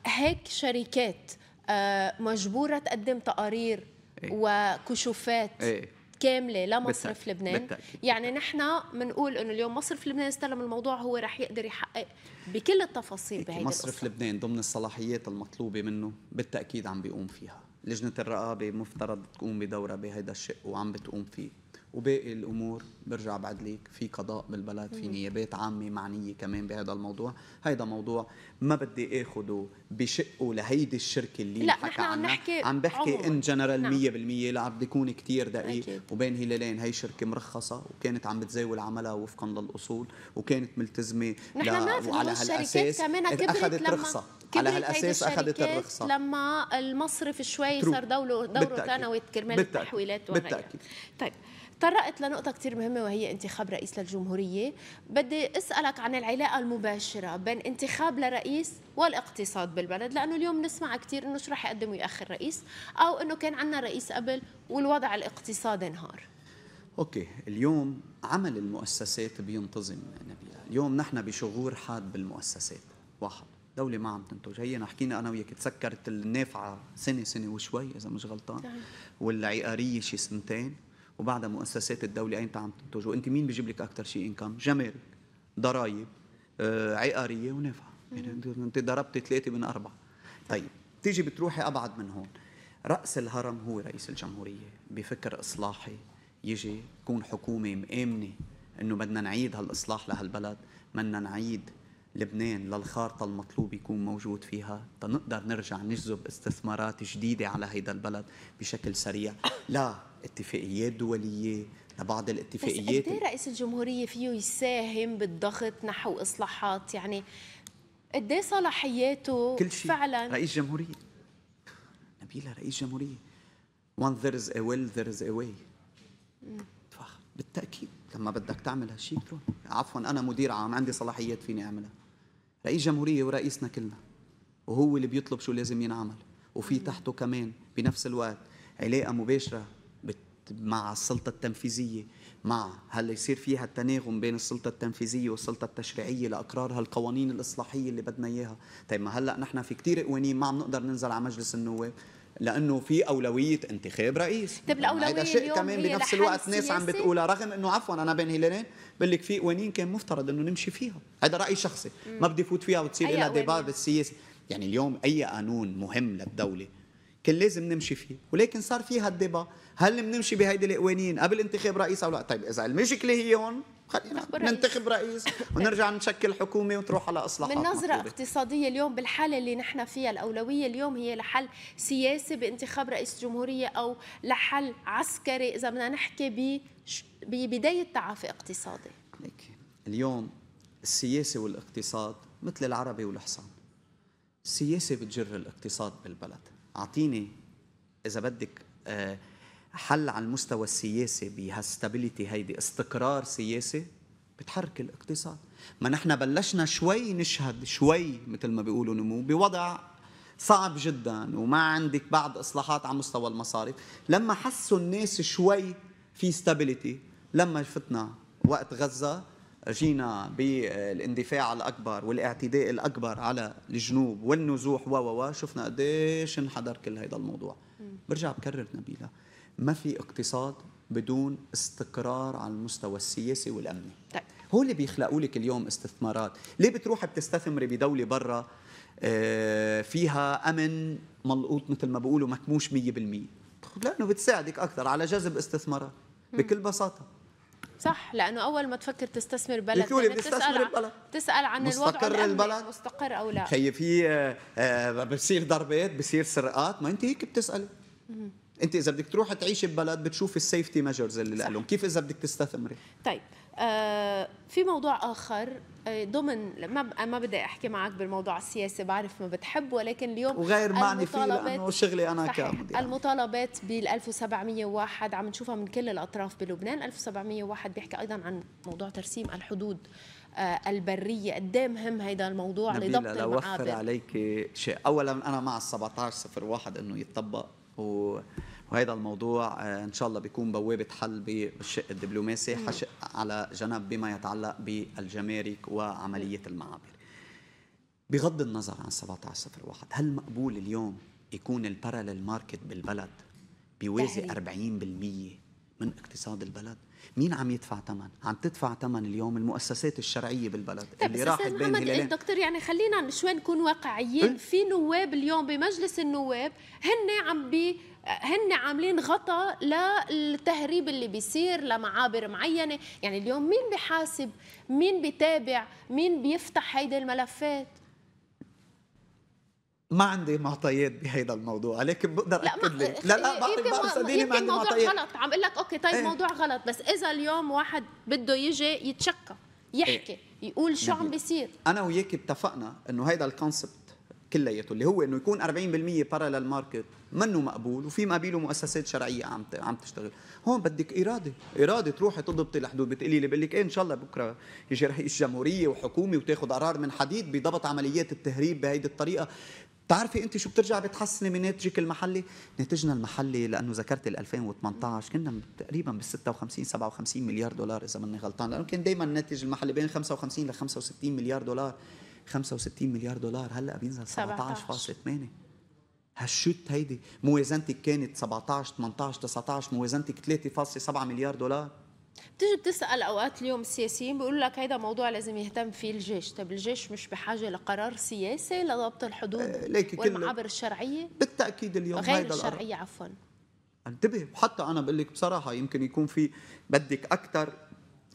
هيك شركات آه، مجبوره تقدم تقارير ايه. وكشوفات ايه. كامله لمصرف لبنان بالتأكيد. يعني نحن بنقول انه اليوم مصرف لبنان استلم الموضوع هو رح يقدر يحقق بكل التفاصيل بهذه مصرف لبنان ضمن الصلاحيات المطلوبه منه بالتاكيد عم بيقوم فيها لجنه الرقابه مفترض تقوم بدورها بهذا الشيء وعم بتقوم فيه وباقي الامور برجع بعد ليك في قضاء بالبلد في نيابات عامه معنيه كمان بهذا الموضوع هيدا موضوع ما بدي اخده بشقه لهيدي الشركه اللي لا حكى عم نحكي عم بحكي ان جنرال 100% لا بدي اكون كثير دقيق أكيد. وبين هلالين هي شركه مرخصه وكانت عم بتزاول عملها وفقا للاصول وكانت ملتزمه نحن لا وعلى هالاساس كمان اخذت لما رخصه على هالاساس اخذت الرخصه لما المصرف شوي صار دوره دوره ثانوي كرمال التحويلات بالتأكيد. بالتاكيد طيب طرقت لنقطة كثير مهمة وهي انتخاب رئيس للجمهورية بدي أسألك عن العلاقة المباشرة بين انتخاب لرئيس والاقتصاد بالبلد لأنه اليوم نسمع كثير أنه شو رح يقدم ويأخر رئيس أو أنه كان عنا رئيس قبل والوضع الاقتصادي انهار أوكي اليوم عمل المؤسسات بينتظم نبيلة اليوم نحن بشغور حاد بالمؤسسات واحد دولة ما عم تنتج هي حكينا أنا وياك تسكرت النافعة سنة سنة وشوي إذا مش غلطان والعقارية شي سنتين وبعدها مؤسسات الدوله انت عم تنتج وانت مين بيجيب لك اكثر شيء انكم جمارك ضرائب آه، عقاريه ونافعه يعني انت ضربت ثلاثه من اربعه طيب تيجي بتروحي ابعد من هون راس الهرم هو رئيس الجمهوريه بفكر اصلاحي يجي تكون حكومه مآمنه انه بدنا نعيد هالاصلاح لهالبلد بدنا نعيد لبنان للخارطة المطلوب يكون موجود فيها تنقدر نرجع نجذب استثمارات جديدة على هيدا البلد بشكل سريع لا اتفاقيات دوليه لبعض الاتفاقيات بس إيه رئيس الجمهوريه فيه يساهم بالضغط نحو اصلاحات يعني قد إيه صلاحياته كل شيء فعلا رئيس جمهوريه نبيله رئيس جمهوريه وان ذيرز a will there is a way بالتاكيد لما بدك تعمل هالشيء عفوا انا مدير عام عندي صلاحيات فيني اعملها رئيس جمهوريه ورئيسنا كلنا وهو اللي بيطلب شو لازم ينعمل وفي تحته كمان بنفس الوقت علاقه مباشره مع السلطة التنفيذية مع هلا يصير فيها التناغم بين السلطة التنفيذية والسلطة التشريعية لإقرار هالقوانين الإصلاحية اللي بدنا إياها طيب ما هلا نحن في كتير قوانين ما عم نقدر ننزل على مجلس النواب لانه في اولويه انتخاب رئيس طيب الاولويه هذا شيء كمان بنفس الوقت ناس عم بتقولها رغم انه عفوا انا بين هلالين بقول لك في قوانين كان مفترض انه نمشي فيها هذا راي شخصي مم. ما بدي فوت فيها وتصير لها ديبار بالسياسه يعني اليوم اي قانون مهم للدوله كان لازم نمشي فيه ولكن صار فيها الديبا هل بنمشي بهيدي القوانين قبل انتخاب رئيس او لا طيب اذا المشكله هي هون خلينا ننتخب رئيس ونرجع نشكل حكومه وتروح على اصلاحات من نظره محطورة. اقتصاديه اليوم بالحاله اللي نحن فيها الاولويه اليوم هي لحل سياسي بانتخاب رئيس جمهوريه او لحل عسكري اذا بدنا نحكي ب ببدايه تعافي اقتصادي اليوم السياسه والاقتصاد مثل العربي والحصان السياسه بتجر الاقتصاد بالبلد اعطيني اذا بدك آه حل على المستوى السياسي بهالستابيليتي هيدي استقرار سياسي بتحرك الاقتصاد ما نحن بلشنا شوي نشهد شوي مثل ما بيقولوا نمو بوضع صعب جدا وما عندك بعض اصلاحات على مستوى المصارف لما حسوا الناس شوي في ستابيليتي لما فتنا وقت غزه جينا بالاندفاع الاكبر والاعتداء الاكبر على الجنوب والنزوح و و شفنا قديش انحدر كل هذا الموضوع برجع بكرر نبيله ما في اقتصاد بدون استقرار على المستوى السياسي والامني طيب. هو اللي بيخلقوا لك اليوم استثمارات ليه بتروحي بتستثمري بدوله برا آه، فيها امن ملقوط مثل ما بيقولوا مكموش 100% لانه بتساعدك اكثر على جذب استثمارات بكل بساطه صح لانه اول ما تفكر تستثمر بلد بتقولي بتستثمر تسال عن الوضع البلد مستقر او لا في آه، آه، بصير ضربات بصير سرقات ما انت هيك بتسالي انت اذا بدك تروح تعيشي ببلد بتشوفي السيفتي ميجرز اللي لهم كيف اذا بدك تستثمري طيب آه في موضوع اخر آه، ضمن ما ما بدي احكي معك بالموضوع السياسي بعرف ما بتحب ولكن اليوم وغير معني فيه لانه شغلي انا كامل يعني. المطالبات بال 1701 عم نشوفها من كل الاطراف بلبنان 1701 بيحكي ايضا عن موضوع ترسيم الحدود آه، البريه قد ايه مهم هيدا الموضوع لضبط المعابر لو وفر عليك شيء اولا انا مع ال 1701 انه يتطبق وهذا الموضوع آه، ان شاء الله بيكون بوابه حل بالشق الدبلوماسي على جنب بما يتعلق بالجمارك وعمليه المعابر. بغض النظر عن 1701 هل مقبول اليوم يكون البارلل ماركت بالبلد بيوازي 40% من اقتصاد البلد مين عم يدفع ثمن عم تدفع ثمن اليوم المؤسسات الشرعيه بالبلد طيب اللي راحت بين هلالين دكتور يعني خلينا شوي نكون واقعيين إيه؟ في نواب اليوم بمجلس النواب هن عم بي هن عاملين غطاء للتهريب اللي بيصير لمعابر معينه يعني اليوم مين بحاسب مين بيتابع مين بيفتح هيدي الملفات ما عندي معطيات بهيدا الموضوع لكن بقدر لا اكد لك لا لا بعطيك بعض صديقي ما عندي معطيات غلط عم اقول لك اوكي طيب الموضوع ايه؟ غلط بس اذا اليوم واحد بده يجي يتشكى إيه. يحكي ايه؟ يقول شو عم نعم. بيصير انا وياك اتفقنا انه هيدا الكونسبت كلياته اللي هو انه يكون 40% بارالل ماركت منه مقبول وفي ما مقابله مؤسسات شرعيه عم عم تشتغل هون بدك اراده اراده تروحي تضبطي الحدود بتقولي لي بقول لك ايه ان شاء الله بكره يجي رئيس جمهوريه وحكومه وتاخذ قرار من حديد بضبط عمليات التهريب بهيدي الطريقه بتعرفي انت شو بترجع بتحسني من ناتجك المحلي؟ ناتجنا المحلي لانه ذكرت ال 2018 كنا تقريبا بال 56 57 مليار دولار اذا ماني غلطان لانه كان دائما الناتج المحلي بين 55 ل 65 مليار دولار 65 مليار دولار هلا بينزل 17.8 هالشوت هيدي موازنتك كانت 17 18 19 موازنتك 3.7 مليار دولار بتيجي بتسال اوقات اليوم السياسيين بيقولوا لك هيدا موضوع لازم يهتم فيه الجيش، طيب الجيش مش بحاجه لقرار سياسي لضبط الحدود آه، والمعابر الشرعيه؟ بالتاكيد اليوم غير هيدا الشرعيه عفوا انتبه وحتى انا بقول لك بصراحه يمكن يكون في بدك اكثر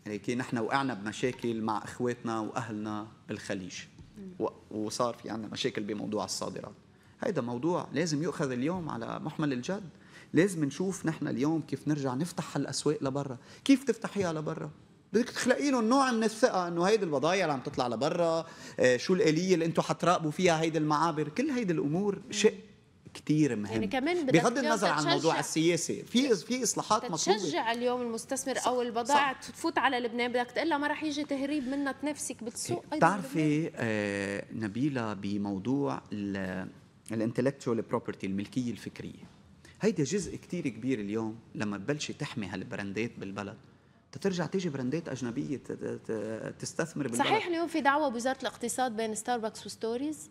لكن نحن وقعنا بمشاكل مع اخواتنا واهلنا بالخليج وصار في عندنا مشاكل بموضوع الصادرات هيدا موضوع لازم يؤخذ اليوم على محمل الجد لازم نشوف نحن اليوم كيف نرجع نفتح هالاسواق لبرا كيف تفتحيها لبرا بدك تخلقي لهم نوع من الثقه انه هيدي البضايع اللي عم تطلع لبرا آه، شو الاليه اللي انتم حتراقبوا فيها هيدي المعابر كل هيدي الامور شيء كثير مهم يعني كمان بغض النظر عن الموضوع السياسي في في اصلاحات مطلوبه تشجع اليوم المستثمر صح او البضائع تفوت على لبنان بدك تقول ما راح يجي تهريب منها تنافسك بالسوق بتعرفي آه نبيله بموضوع الانتلكتشوال بروبرتي الملكيه الفكريه هيدا جزء كتير كبير اليوم لما تبلشي تحمي هالبراندات بالبلد ترجع تيجي براندات اجنبيه تستثمر بالبلد صحيح اليوم في دعوه بوزاره الاقتصاد بين ستاربكس وستوريز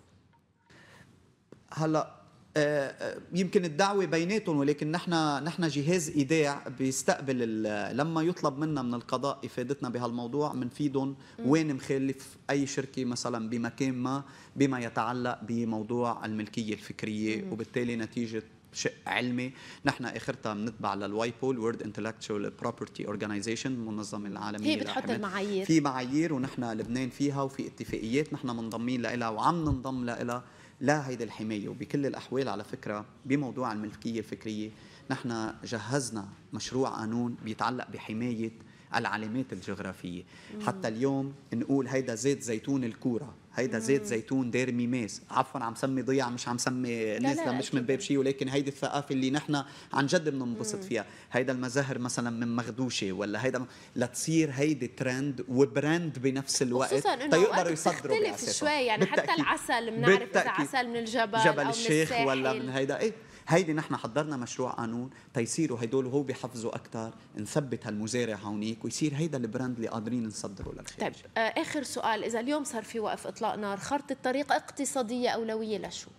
هلا آه، آه، يمكن الدعوه بيناتهم ولكن نحن نحن جهاز ايداع بيستقبل لما يطلب منا من القضاء افادتنا بهالموضوع بنفيدهم وين مخالف اي شركه مثلا بمكان ما بما يتعلق بموضوع الملكيه الفكريه وبالتالي نتيجه شق علمي نحن اخرتها بنتبع للواي بول وورد انتلكتشوال بروبرتي اورجانيزيشن المنظمه العالميه هي بتحط المعايير في معايير ونحن لبنان فيها وفي اتفاقيات نحن منضمين لها وعم ننضم لها لا هيدي الحمايه وبكل الاحوال على فكره بموضوع الملكيه الفكريه نحن جهزنا مشروع قانون بيتعلق بحمايه العلامات الجغرافيه مم. حتى اليوم نقول هيدا زيت زيتون الكوره هيدا زيت زيتون دير ميماس عفوا عم سمي ضيع مش عم سمي ناس لا لا مش من باب شيء ولكن هيدي الثقافه اللي نحن عن جد بننبسط فيها هيدا المزاهر مثلا من مغدوشه ولا هيدا لتصير هيدي ترند وبراند بنفس الوقت تيقدروا يصدروا بتختلف شوي يعني بالتأكيد. حتى العسل بنعرف اذا عسل من الجبل جبل الشيخ ولا من هيدا ايه هيدي نحن حضرنا مشروع قانون تيصيروا هدول وهو بيحفظوا اكثر نثبت هالمزارع هونيك ويصير هيدا البراند اللي قادرين نصدره للخارج طيب آه، اخر سؤال اذا اليوم صار في وقف اطلاق نار خارطة طريق اقتصاديه اولويه لشو؟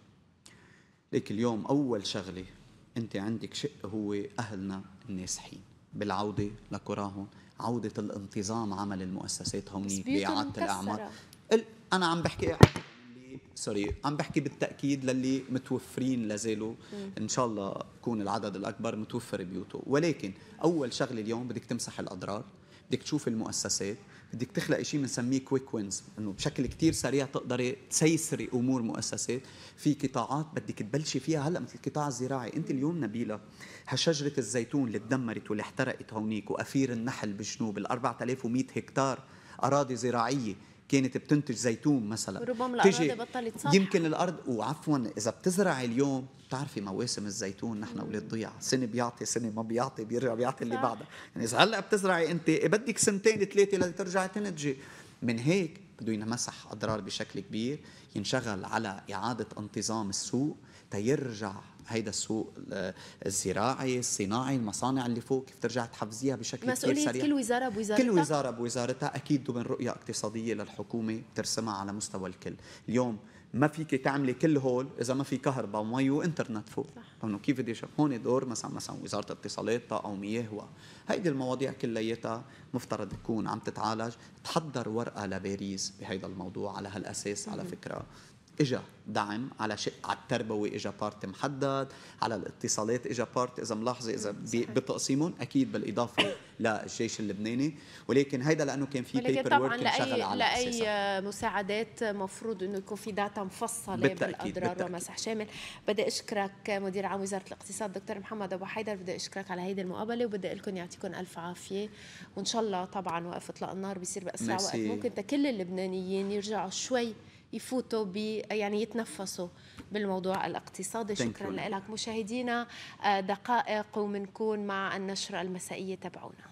ليك اليوم اول شغله انت عندك شق هو اهلنا النازحين بالعوده لكراهم عوده الانتظام عمل المؤسسات هونيك باعاده الاعمار انا عم بحكي سوري عم بحكي بالتاكيد للي متوفرين لازالوا ان شاء الله يكون العدد الاكبر متوفر بيوته ولكن اول شغله اليوم بدك تمسح الاضرار بدك تشوف المؤسسات بدك تخلق شيء بنسميه كويك وينز انه بشكل كتير سريع تقدري تسيسري امور مؤسسات في قطاعات بدك تبلشي فيها هلا مثل القطاع الزراعي انت اليوم نبيله هالشجره الزيتون اللي تدمرت واللي احترقت هونيك وافير النحل بالجنوب ال 4100 هكتار اراضي زراعيه كانت بتنتج زيتون مثلا ربما الاراضي بطلت صالحه يمكن الارض وعفوا اذا بتزرعي اليوم بتعرفي مواسم الزيتون نحن ولاد ضيعه سنه بيعطي سنه ما بيعطي بيرجع بيعطي اللي بعدها يعني اذا هلا بتزرعي انت بدك سنتين ثلاثه لترجعي تنتجي من هيك بده ينمسح اضرار بشكل كبير ينشغل على اعاده انتظام السوق تيرجع هيدا السوق آه، الزراعي الصناعي المصانع اللي فوق كيف ترجع تحفزيها بشكل كثير سريع كل وزاره بوزارتها كل وزاره بوزارتها اكيد ضمن رؤيه اقتصاديه للحكومه ترسمها على مستوى الكل اليوم ما فيك تعملي كل هول اذا ما في كهرباء ومي وانترنت فوق لانه كيف بدي هون دور مثلا مثلا وزاره الاتصالات طاقه ومياه و هيدي المواضيع كلياتها مفترض تكون عم تتعالج تحضر ورقه لباريس بهيدا الموضوع على هالاساس على فكره اجا دعم على شيء على التربوي اجا بارت محدد على الاتصالات اجا بارت اذا ملاحظه اذا بتقسيمهم اكيد بالاضافه للجيش اللبناني ولكن هيدا لانه كان في بيبر ورك مشغل على لاي مساعدات مفروض انه يكون في داتا مفصله بالتأكيد بالاضرار ومسح شامل بدي اشكرك مدير عام وزاره الاقتصاد دكتور محمد ابو حيدر بدي اشكرك على هيدي المقابله وبدي اقول لكم يعطيكم الف عافيه وان شاء الله طبعا وقف اطلاق النار بيصير باسرع وقت ممكن تكل اللبنانيين يرجعوا شوي يفوتوا بي يعني يتنفسوا بالموضوع الاقتصادي شكرا لك مشاهدينا آه، دقائق ومنكون مع النشرة المسائية تبعونا